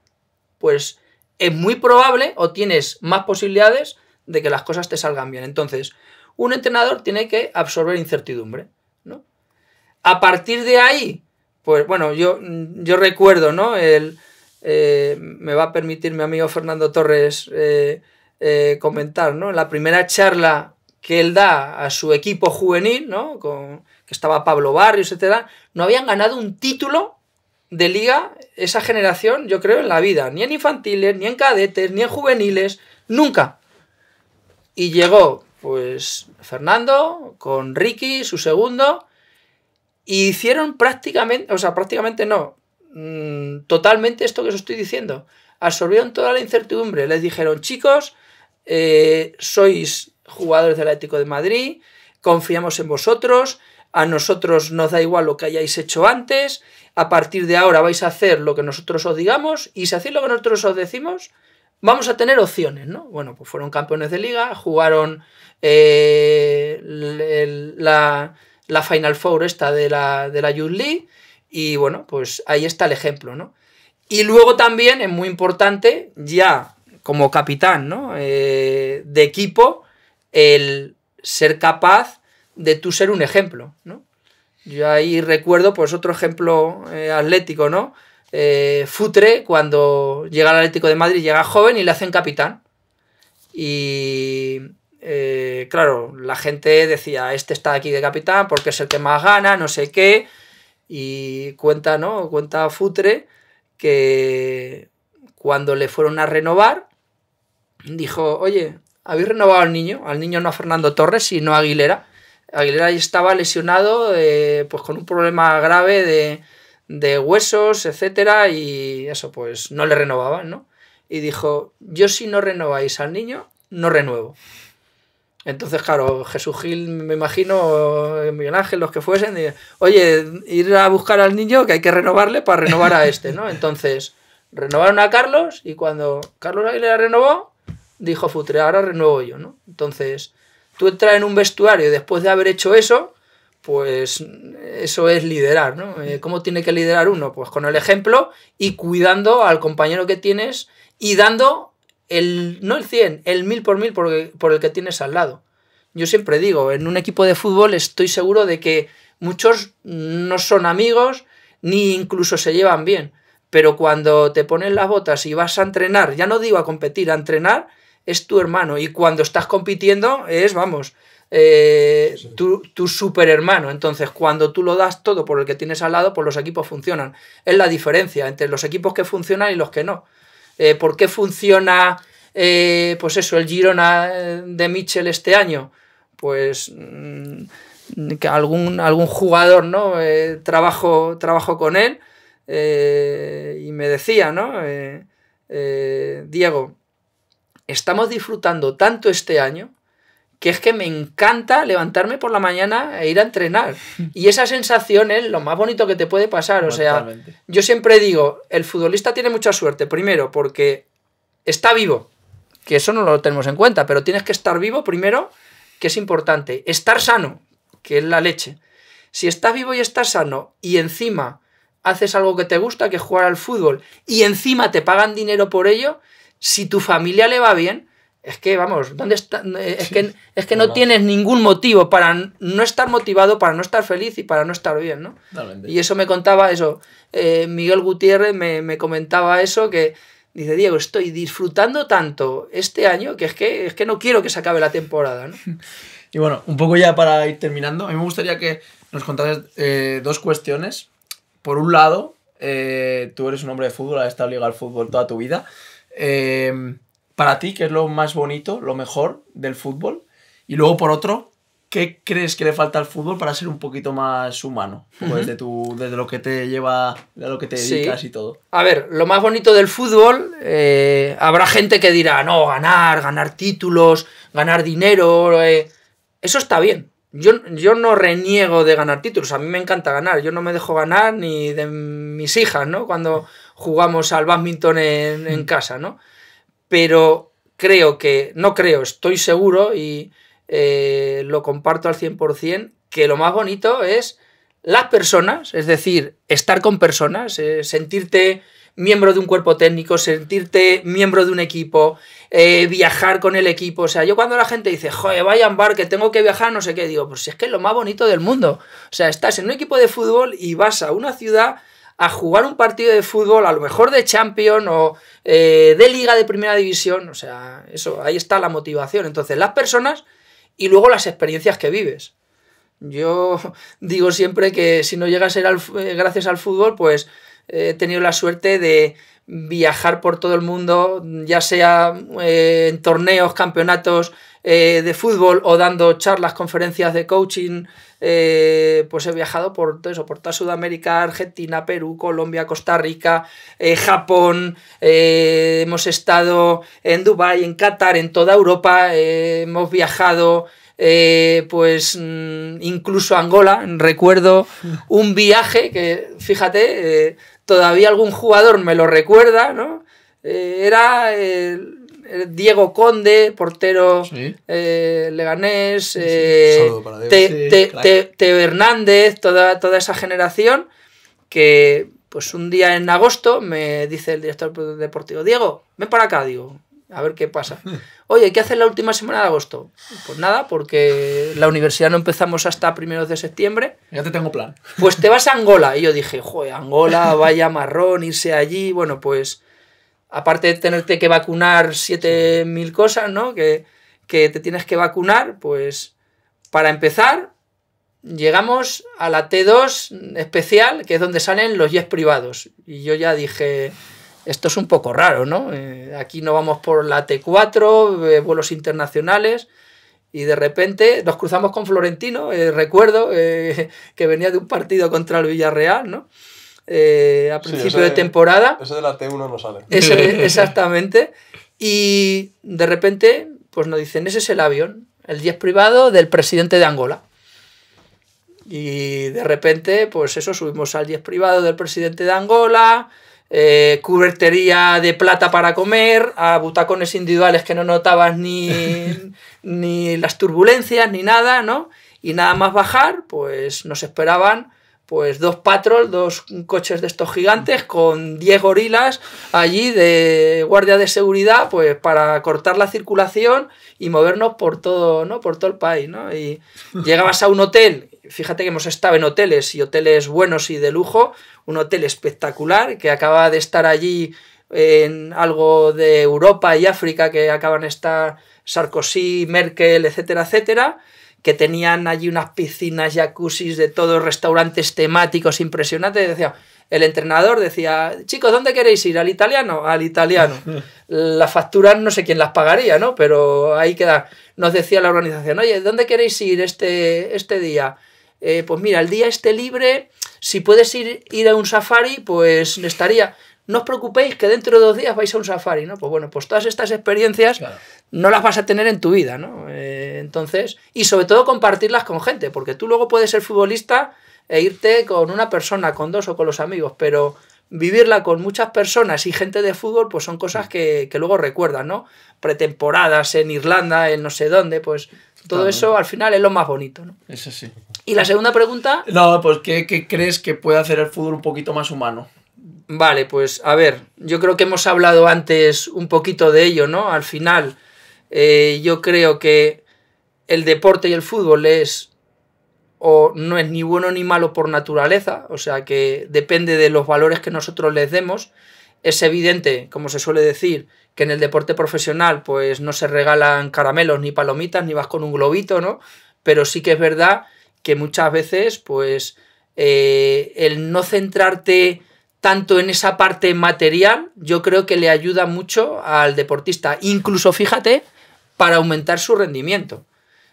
pues es muy probable o tienes más posibilidades de que las cosas te salgan bien. Entonces, un entrenador tiene que absorber incertidumbre. ¿no? A partir de ahí, pues bueno, yo, yo recuerdo, ¿no? El, eh, me va a permitir mi amigo Fernando Torres eh, eh, comentar, ¿no? La primera charla que él da a su equipo juvenil, ¿no? Con, que estaba Pablo Barrios, etcétera, no habían ganado un título de liga esa generación, yo creo, en la vida, ni en infantiles, ni en cadetes, ni en juveniles, nunca. Y llegó, pues, Fernando con Ricky, su segundo, y hicieron prácticamente, o sea, prácticamente no, mm, totalmente esto que os estoy diciendo. Absorbieron toda la incertidumbre. Les dijeron, chicos, eh, sois jugadores del Atlético de Madrid, confiamos en vosotros, a nosotros nos da igual lo que hayáis hecho antes a partir de ahora vais a hacer lo que nosotros os digamos y si hacéis lo que nosotros os decimos, vamos a tener opciones, ¿no? Bueno, pues fueron campeones de liga, jugaron eh, la, Final Four esta de la, de la Youth League y bueno, pues ahí está el ejemplo, ¿no? Y luego también es muy importante, ya como capitán ¿no? Eh, de equipo, el ser capaz de tú ser un ejemplo, ¿no? Yo ahí recuerdo, pues, otro ejemplo eh, atlético, ¿no? Eh, Futre, cuando llega al Atlético de Madrid, llega joven y le hacen capitán. Y eh, claro, la gente decía, este está aquí de capitán porque es el que más gana, no sé qué. Y cuenta, ¿no? Cuenta Futre que cuando le fueron a renovar, dijo, oye, ¿habéis renovado al niño? Al niño no a Fernando Torres, sino a Aguilera. Aguilera estaba lesionado, eh, pues con un problema grave de, huesos, etcétera, y eso, pues no le renovaban, ¿no? Y dijo: Yo, si no renováis al niño, no renuevo. Entonces, claro, Jesús Gil, me imagino, eh, Miguel Ángel, los que fuesen, oye, ir a buscar al niño que hay que renovarle para renovar a este, ¿no? Entonces, renovaron a Carlos y cuando Carlos Aguilera renovó, dijo Futre, ahora renuevo yo, ¿no? Entonces, tú entrar en un vestuario después de haber hecho eso, pues eso es liderar, ¿no? Eh, ¿Cómo tiene que liderar uno? Pues con el ejemplo y cuidando al compañero que tienes y dando el, no el 100, el mil por mil por el, por el que tienes al lado. Yo siempre digo, en un equipo de fútbol estoy seguro de que muchos no son amigos ni incluso se llevan bien, pero cuando te pones las botas y vas a entrenar, ya no digo a competir, a entrenar, es tu hermano. Y cuando estás compitiendo es, vamos, eh, tu, tu super hermano. Entonces, cuando tú lo das todo por el que tienes al lado, pues los equipos funcionan. Es la diferencia entre los equipos que funcionan y los que no. Eh, ¿Por qué funciona, eh, pues eso, el Girona de Mitchell este año? Pues... Mm, que algún, algún jugador, ¿no? trabajo, trabajo con él y me decía, ¿no? Diego, estamos disfrutando tanto este año que es que me encanta levantarme por la mañana e ir a entrenar. Y esa sensación es lo más bonito que te puede pasar. O sea, yo siempre digo, el futbolista tiene mucha suerte, primero, porque está vivo, que eso no lo tenemos en cuenta, pero tienes que estar vivo primero, que es importante. Estar sano, que es la leche. Si estás vivo y estás sano, y encima haces algo que te gusta, que es jugar al fútbol, y encima te pagan dinero por ello, si tu familia le va bien, es que, vamos, ¿dónde Es, que, es que no tienes ningún motivo para no estar motivado, para no estar feliz y para no estar bien, Y eso me contaba eso. Eh, Miguel Gutiérrez me, comentaba eso, que dice, Diego, estoy disfrutando tanto este año que es que, es que no quiero que se acabe la temporada, Y bueno, un poco ya para ir terminando, a mí me gustaría que nos contaras eh, dos cuestiones. Por un lado, eh, tú eres un hombre de fútbol, has estado ligado al fútbol toda tu vida. Em, para ti, qué es lo más bonito, lo mejor del fútbol. Y luego, por otro, ¿qué crees que le falta al fútbol para ser un poquito más humano? Pues desde lo que te lleva, de lo que te dedicas y todo. A ver, lo más bonito del fútbol, eh, habrá gente que dirá, no, ganar, ganar títulos, ganar dinero, eh". eso está bien. Yo, yo, no reniego de ganar títulos, a mí me encanta ganar, yo no me dejo ganar ni de mis hijas, ¿no? Cuando jugamos al badminton en, mm. casa, ¿no? Pero creo que, no creo, estoy seguro y eh, lo comparto al 100%, que lo más bonito es las personas, es decir, estar con personas, eh, sentirte miembro de un cuerpo técnico, sentirte miembro de un equipo, eh, viajar con el equipo. O sea, yo cuando la gente dice, joder, vaya bar, que tengo que viajar, no sé qué, digo, pues es que es lo más bonito del mundo. O sea, estás en un equipo de fútbol y vas a una ciudad a jugar un partido de fútbol, a lo mejor de Champion o eh, de Liga de Primera División. O sea, eso, ahí está la motivación. Entonces, las personas y luego las experiencias que vives. Yo digo siempre que si no llegas a ser eh, gracias al fútbol, pues eh, he tenido la suerte de viajar por todo el mundo, ya sea en torneos, campeonatos de fútbol o dando charlas, conferencias de coaching eh, pues he viajado por, todo eso, por toda Sudamérica, Argentina, Perú, Colombia, Costa Rica, eh, Japón, eh, hemos estado en Dubái, en Qatar, en toda Europa, hemos viajado... pues mm, incluso Angola. Recuerdo un viaje que, fíjate, todavía algún jugador me lo recuerda, ¿no? era eh, Diego Conde, portero leganés, Hernández, toda, toda esa generación que pues un día en agosto me dice el director deportivo, Diego, ven para acá, digo, a ver qué pasa. Oye, ¿qué haces la última semana de agosto? Pues nada, porque la universidad no empezamos hasta primeros de septiembre. Ya te tengo plan. Pues te vas a Angola. Y yo dije, joder, Angola, vaya marrón, irse allí. Bueno, pues aparte de tenerte que vacunar 7.000 cosas, ¿no? Que, que te tienes que vacunar, pues para empezar, llegamos a la T2 especial, que es donde salen los jets privados. Y yo ya dije, esto es un poco raro, ¿no? Eh, aquí no vamos por la T4, eh, vuelos internacionales. Y de repente nos cruzamos con Florentino, eh, recuerdo que venía de un partido contra el Villarreal, ¿no? Eh, a principio de temporada. Ese de la T1 no sale. exactamente. Y de repente, pues nos dicen, ese es el avión, el 10 privado del presidente de Angola. Y de repente, pues eso, subimos al 10 privado del presidente de Angola, eh, cubertería de plata para comer, a butacones individuales que no notabas ni, ni las turbulencias, ni nada, ¿no? Y nada más bajar, pues nos esperaban pues dos patrol, dos coches de estos gigantes con 10 gorilas allí de guardia de seguridad, pues para cortar la circulación y movernos por todo, ¿no? Por todo el país, Y llegabas a un hotel, fíjate que hemos estado en hoteles y hoteles buenos y de lujo, un hotel espectacular que acaba de estar allí en algo de Europa y África que acaban de estar Sarkozy, Merkel, etcétera, etcétera que tenían allí unas piscinas, jacuzzis de todos, restaurantes temáticos impresionantes. Decía, el entrenador decía, chicos, ¿dónde queréis ir? ¿Al italiano? Al italiano. Las facturas no sé quién las pagaría, ¿no? Pero ahí queda. Nos decía la organización, oye, ¿dónde queréis ir este, este día? Eh, pues mira, el día esté libre, si puedes ir, ir a un safari, pues estaría no os preocupéis que dentro de dos días vais a un safari, ¿no? Pues bueno, pues todas estas experiencias no las vas a tener en tu vida, ¿no? Eh, entonces, y sobre todo compartirlas con gente, porque tú luego puedes ser futbolista e irte con una persona, con dos o con los amigos, pero vivirla con muchas personas y gente de fútbol, pues son cosas que, luego recuerdas, ¿no? Pretemporadas en Irlanda, en no sé dónde, pues todo eso al final es lo más bonito, ¿no? Eso sí. Y la segunda pregunta... No, pues ¿qué, qué crees que puede hacer el fútbol un poquito más humano? Vale, pues a ver, yo creo que hemos hablado antes un poquito de ello, ¿no? Al final, eh, yo creo que el deporte y el fútbol es o no es ni bueno ni malo por naturaleza, o sea que depende de los valores que nosotros les demos. Es evidente, como se suele decir, que en el deporte profesional pues no se regalan caramelos ni palomitas ni vas con un globito, ¿no? Pero sí que es verdad que muchas veces pues eh, el no centrarte tanto en esa parte material, yo creo que le ayuda mucho al deportista. Incluso, fíjate, para aumentar su rendimiento.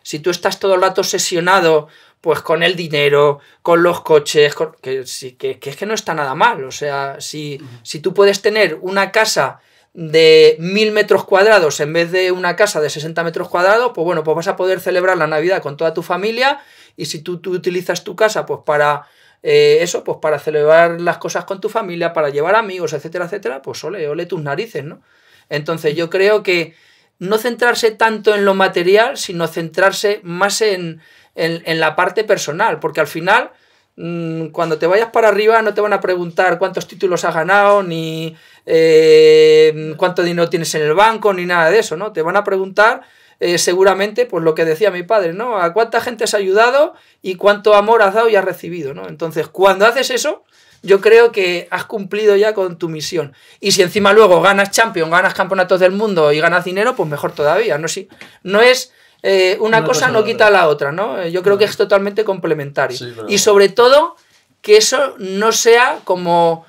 Si tú estás todo el rato sesionado, pues con el dinero, con los coches, Que, que, que, es que no está nada mal. O sea, si, si tú puedes tener una casa de mil metros cuadrados en vez de una casa de 60 metros cuadrados, pues bueno, pues vas a poder celebrar la Navidad con toda tu familia y si tú, tú utilizas tu casa pues para eh, eso, pues para celebrar las cosas con tu familia, para llevar amigos, etcétera, etcétera, pues ole, ole tus narices, ¿no? Entonces yo creo que no centrarse tanto en lo material, sino centrarse más en, la parte personal, porque al final mm, cuando te vayas para arriba no te van a preguntar cuántos títulos has ganado, ni eh, cuánto dinero tienes en el banco, ni nada de eso, ¿no? Te van a preguntar eh, seguramente, pues lo que decía mi padre, ¿no? A cuánta gente has ayudado y cuánto amor has dado y has recibido, ¿no? Entonces, cuando haces eso, yo creo que has cumplido ya con tu misión. Y si encima luego ganas Champions, ganas Campeonatos del Mundo y ganas dinero, pues mejor todavía, ¿no? Sí, no es... Eh, una, cosa, no quita la otra, ¿no? Eh, yo creo que es totalmente complementario. Y sobre todo, que eso no sea como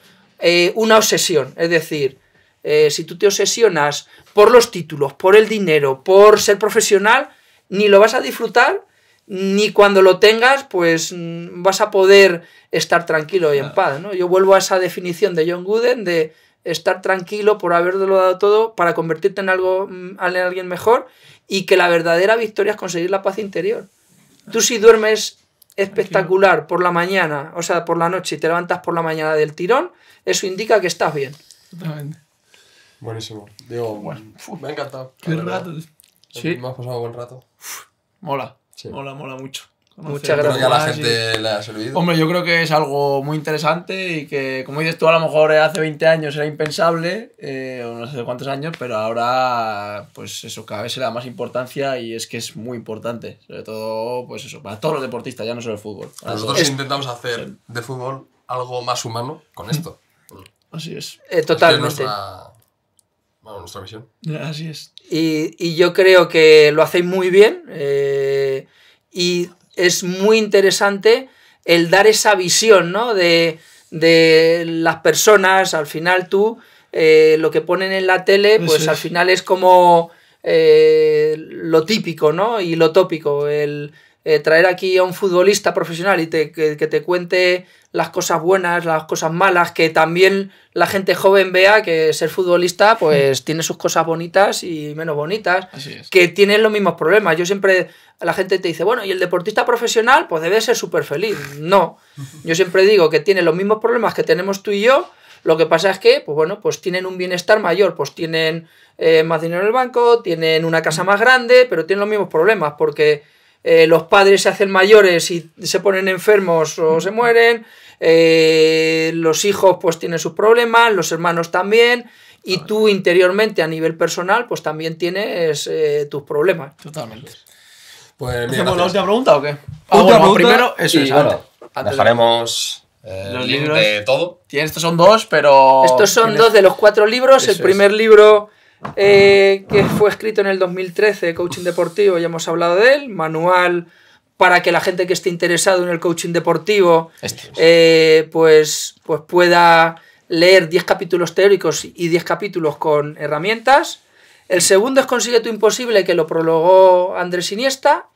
una obsesión. Es decir, eh, si tú te obsesionas por los títulos, por el dinero, por ser profesional, ni lo vas a disfrutar, ni cuando lo tengas, pues mm, vas a poder estar tranquilo y en paz. Yo vuelvo a esa definición de John Gooden de estar tranquilo por haberlo dado todo para convertirte en, algo, mm, en alguien mejor y que la verdadera victoria es conseguir la paz interior. Tú si duermes espectacular por la mañana, o sea, por la noche y te levantas por la mañana del tirón, eso indica que estás bien. Buenísimo. Digo, me ha encantado. Qué rato. Sí. Me ha pasado buen rato. Mola. Mola, mola mucho. Muchas gracias. a la gente ha Hombre, yo creo que es algo muy interesante y que, como dices tú, a lo mejor eh, hace 20 años era impensable, eh, o no sé cuántos años, pero ahora, pues eso, cada vez se le da más importancia y es que es muy importante. Sobre todo, pues eso, para todos los deportistas, ya no solo el fútbol. Nosotros intentamos hacer de fútbol algo más humano con esto. Así es. Eh, totalmente. nuestra nuestra visión. Así es. Y, yo creo que lo hacéis muy bien eh, y es muy interesante el dar esa visión ¿no? de, las personas. Al final tú eh, lo que ponen en la tele, pues al final es como eh, lo típico ¿no? y lo tópico. El, eh, traer aquí a un futbolista profesional y que, te cuente las cosas buenas, las cosas malas, que también la gente joven vea que ser futbolista pues tiene sus cosas bonitas y menos bonitas, que tienen los mismos problemas. Yo siempre, la gente te dice, bueno, y el deportista profesional pues debe ser súper feliz. No, yo siempre digo que tiene los mismos problemas que tenemos tú y yo, lo que pasa es que, pues bueno, pues tienen un bienestar mayor, pues tienen eh, más dinero en el banco, tienen una casa mm. más grande, pero tienen los mismos problemas porque eh, los padres se hacen mayores y se ponen enfermos o se mueren, eh, los hijos pues tienen sus problemas, los hermanos también, y tú interiormente a nivel personal pues también tienes eh, tus problemas. Totalmente. Pues, ¿Hacemos la última pregunta o qué? Ah, bueno, primero, eso es, dejaremos... los libros de todo. Estos son dos, pero. Estos son dos de los cuatro libros. el primer libro eh, que fue escrito en el 2013, Coaching Deportivo, ya hemos hablado de él, manual para que la gente que esté interesado en el coaching deportivo este. eh, pues, pues pueda leer 10 capítulos teóricos y 10 capítulos con herramientas. El segundo es Consigue tu imposible, que lo prologó Andrés Iniesta.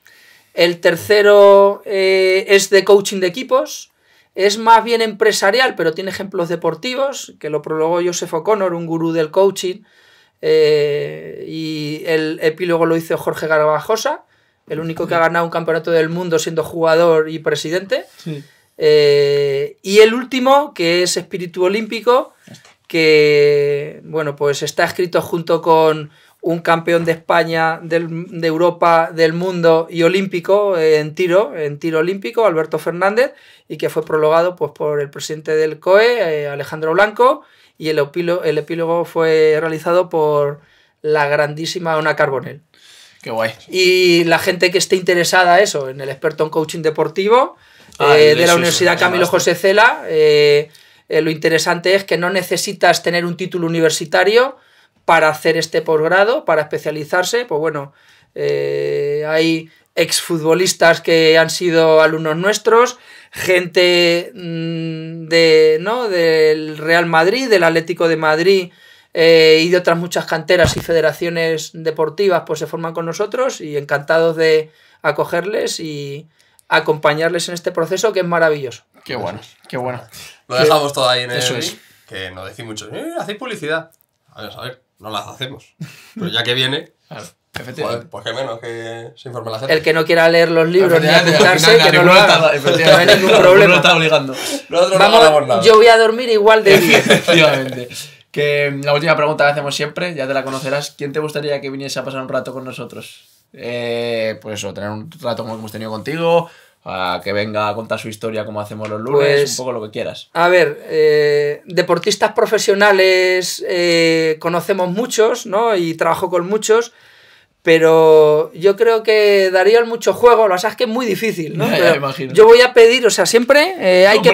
El tercero eh, es de coaching de equipos. Es más bien empresarial, pero tiene ejemplos deportivos, que lo prologó Joseph O'Connor, un gurú del coaching, eh, y el epílogo lo hizo Jorge Garbajosa, el único que ha ganado un campeonato del mundo siendo jugador y presidente. Eh, y el último, que es Espíritu Olímpico, este. que bueno, pues está escrito junto con un campeón de España, de Europa, del mundo y olímpico eh, en tiro, en tiro olímpico, Alberto Fernández, y que fue prologado pues, por el presidente del COE, Alejandro Blanco, y el, el epílogo fue realizado por la grandísima Ana Carbonell. Qué guay. Y la gente que esté interesada, eso, en el experto en coaching deportivo ah, eh, de la Universidad Camilo José Cela, eh, eh, lo interesante es que no necesitas tener un título universitario para hacer este posgrado, para especializarse. Pues bueno, hay exfutbolistas que han sido alumnos nuestros, gente mm, de, ¿no? del Real Madrid, del Atlético de Madrid eh, y de otras muchas canteras y federaciones deportivas, pues se forman con nosotros y encantados de acogerles y acompañarles en este proceso que es maravilloso. Qué bueno, qué bueno. Lo dejamos todo ahí en el... Eso es. Que no decís mucho, eh, hacéis publicidad. A ver, a ver, no las hacemos. Pero ya que viene, Efectivamente. pues, pues menos que se informe la gente. El que no quiera leer los libros ni apuntarse, que no lo ningún problema. está obligando. Vamos, Yo voy a dormir igual de bien. Efectivamente. Que mm, la última pregunta que hacemos siempre, ya te la conocerás. ¿Quién te gustaría que viniese a pasar un rato con nosotros? Eh, pues eso, tener un rato como hemos tenido contigo, a que venga a contar su historia como hacemos los lunes, pues, un poco lo que quieras. A ver, eh, deportistas profesionales eh, conocemos muchos, ¿no? Y trabajo con muchos. Pero yo creo que darían mucho juego. Lo sabes que es muy difícil, ¿no? Yo voy a pedir, o sea, siempre eh, hay que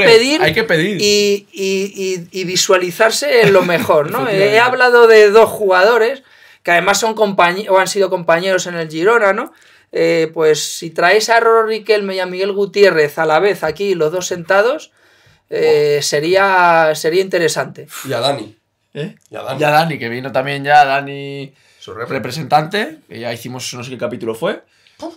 pedir. Y, visualizarse en lo mejor, ¿no? Eh, he hablado de dos jugadores que además son o han sido compañeros en el Girona, ¿no? Eh, pues si traes a Rory Riquelme y a Miguel Gutiérrez a la vez aquí, los dos sentados, sería, sería interesante. Y a Dani. ¿Eh? Y a Dani. Y a Dani, que vino también ya Dani su representante, que ya hicimos no sé qué capítulo fue.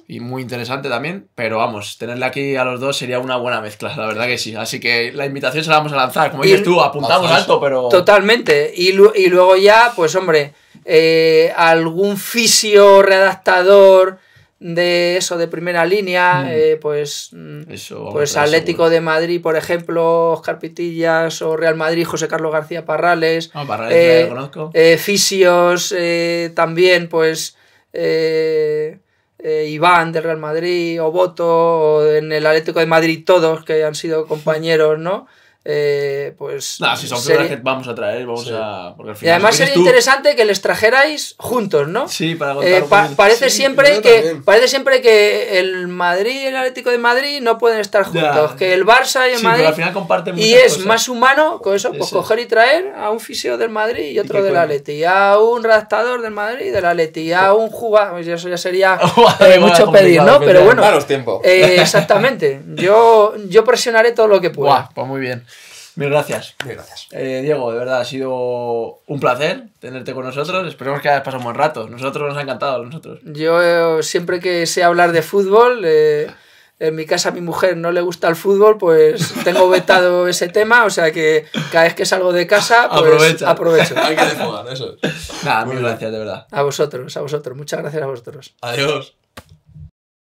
Y muy interesante también, pero vamos, tenerle aquí a los dos sería una buena mezcla, la verdad que sí. Así que la invitación se la vamos a lanzar, como dices tú, apuntamos alto, pero... Totalmente, y, luego ya, pues hombre, eh, algún fisio redactador de eso de primera línea, mm. eh, pues, mm, pues Atlético de Madrid, por ejemplo, Oscar Pitillas o Real Madrid, José Carlos García Parrales, ah, eh, eh, Fisios también, pues Iván de Real Madrid, o o en el Atlético de Madrid todos que han sido compañeros, ¿no? Eh, pues. vamos a traer, vamos a. y además sería interesante que les trajerais juntos, ¿no? Sí, para eh, parece, siempre que, parece siempre que el Madrid y el Atlético de Madrid no pueden estar juntos, que el Barça y el Madrid. y es más humano con eso, pues coger y traer a un fisio del Madrid y otro del Atleti, a un redactador del Madrid y del Atleti, a oh. un jugador. Pues eso ya sería eh, mucho pedir, ¿no? Pero bueno. exactamente. Yo, yo presionaré todo lo que pueda. pues muy bien. Mil gracias. gracias. Eh, Diego, de verdad, ha sido un placer tenerte con nosotros. Esperemos que hayas pasado un buen rato. Nosotros nos ha encantado, nosotros. Yo eh, siempre que sé hablar de fútbol, eh, en mi casa a mi mujer no le gusta el fútbol, pues tengo vetado ese tema. O sea que cada vez que salgo de casa, pues aprovecho. Hay que desfogar, eso. Nada, mil gracias, de verdad. A vosotros, a vosotros. Muchas gracias a vosotros. Adiós.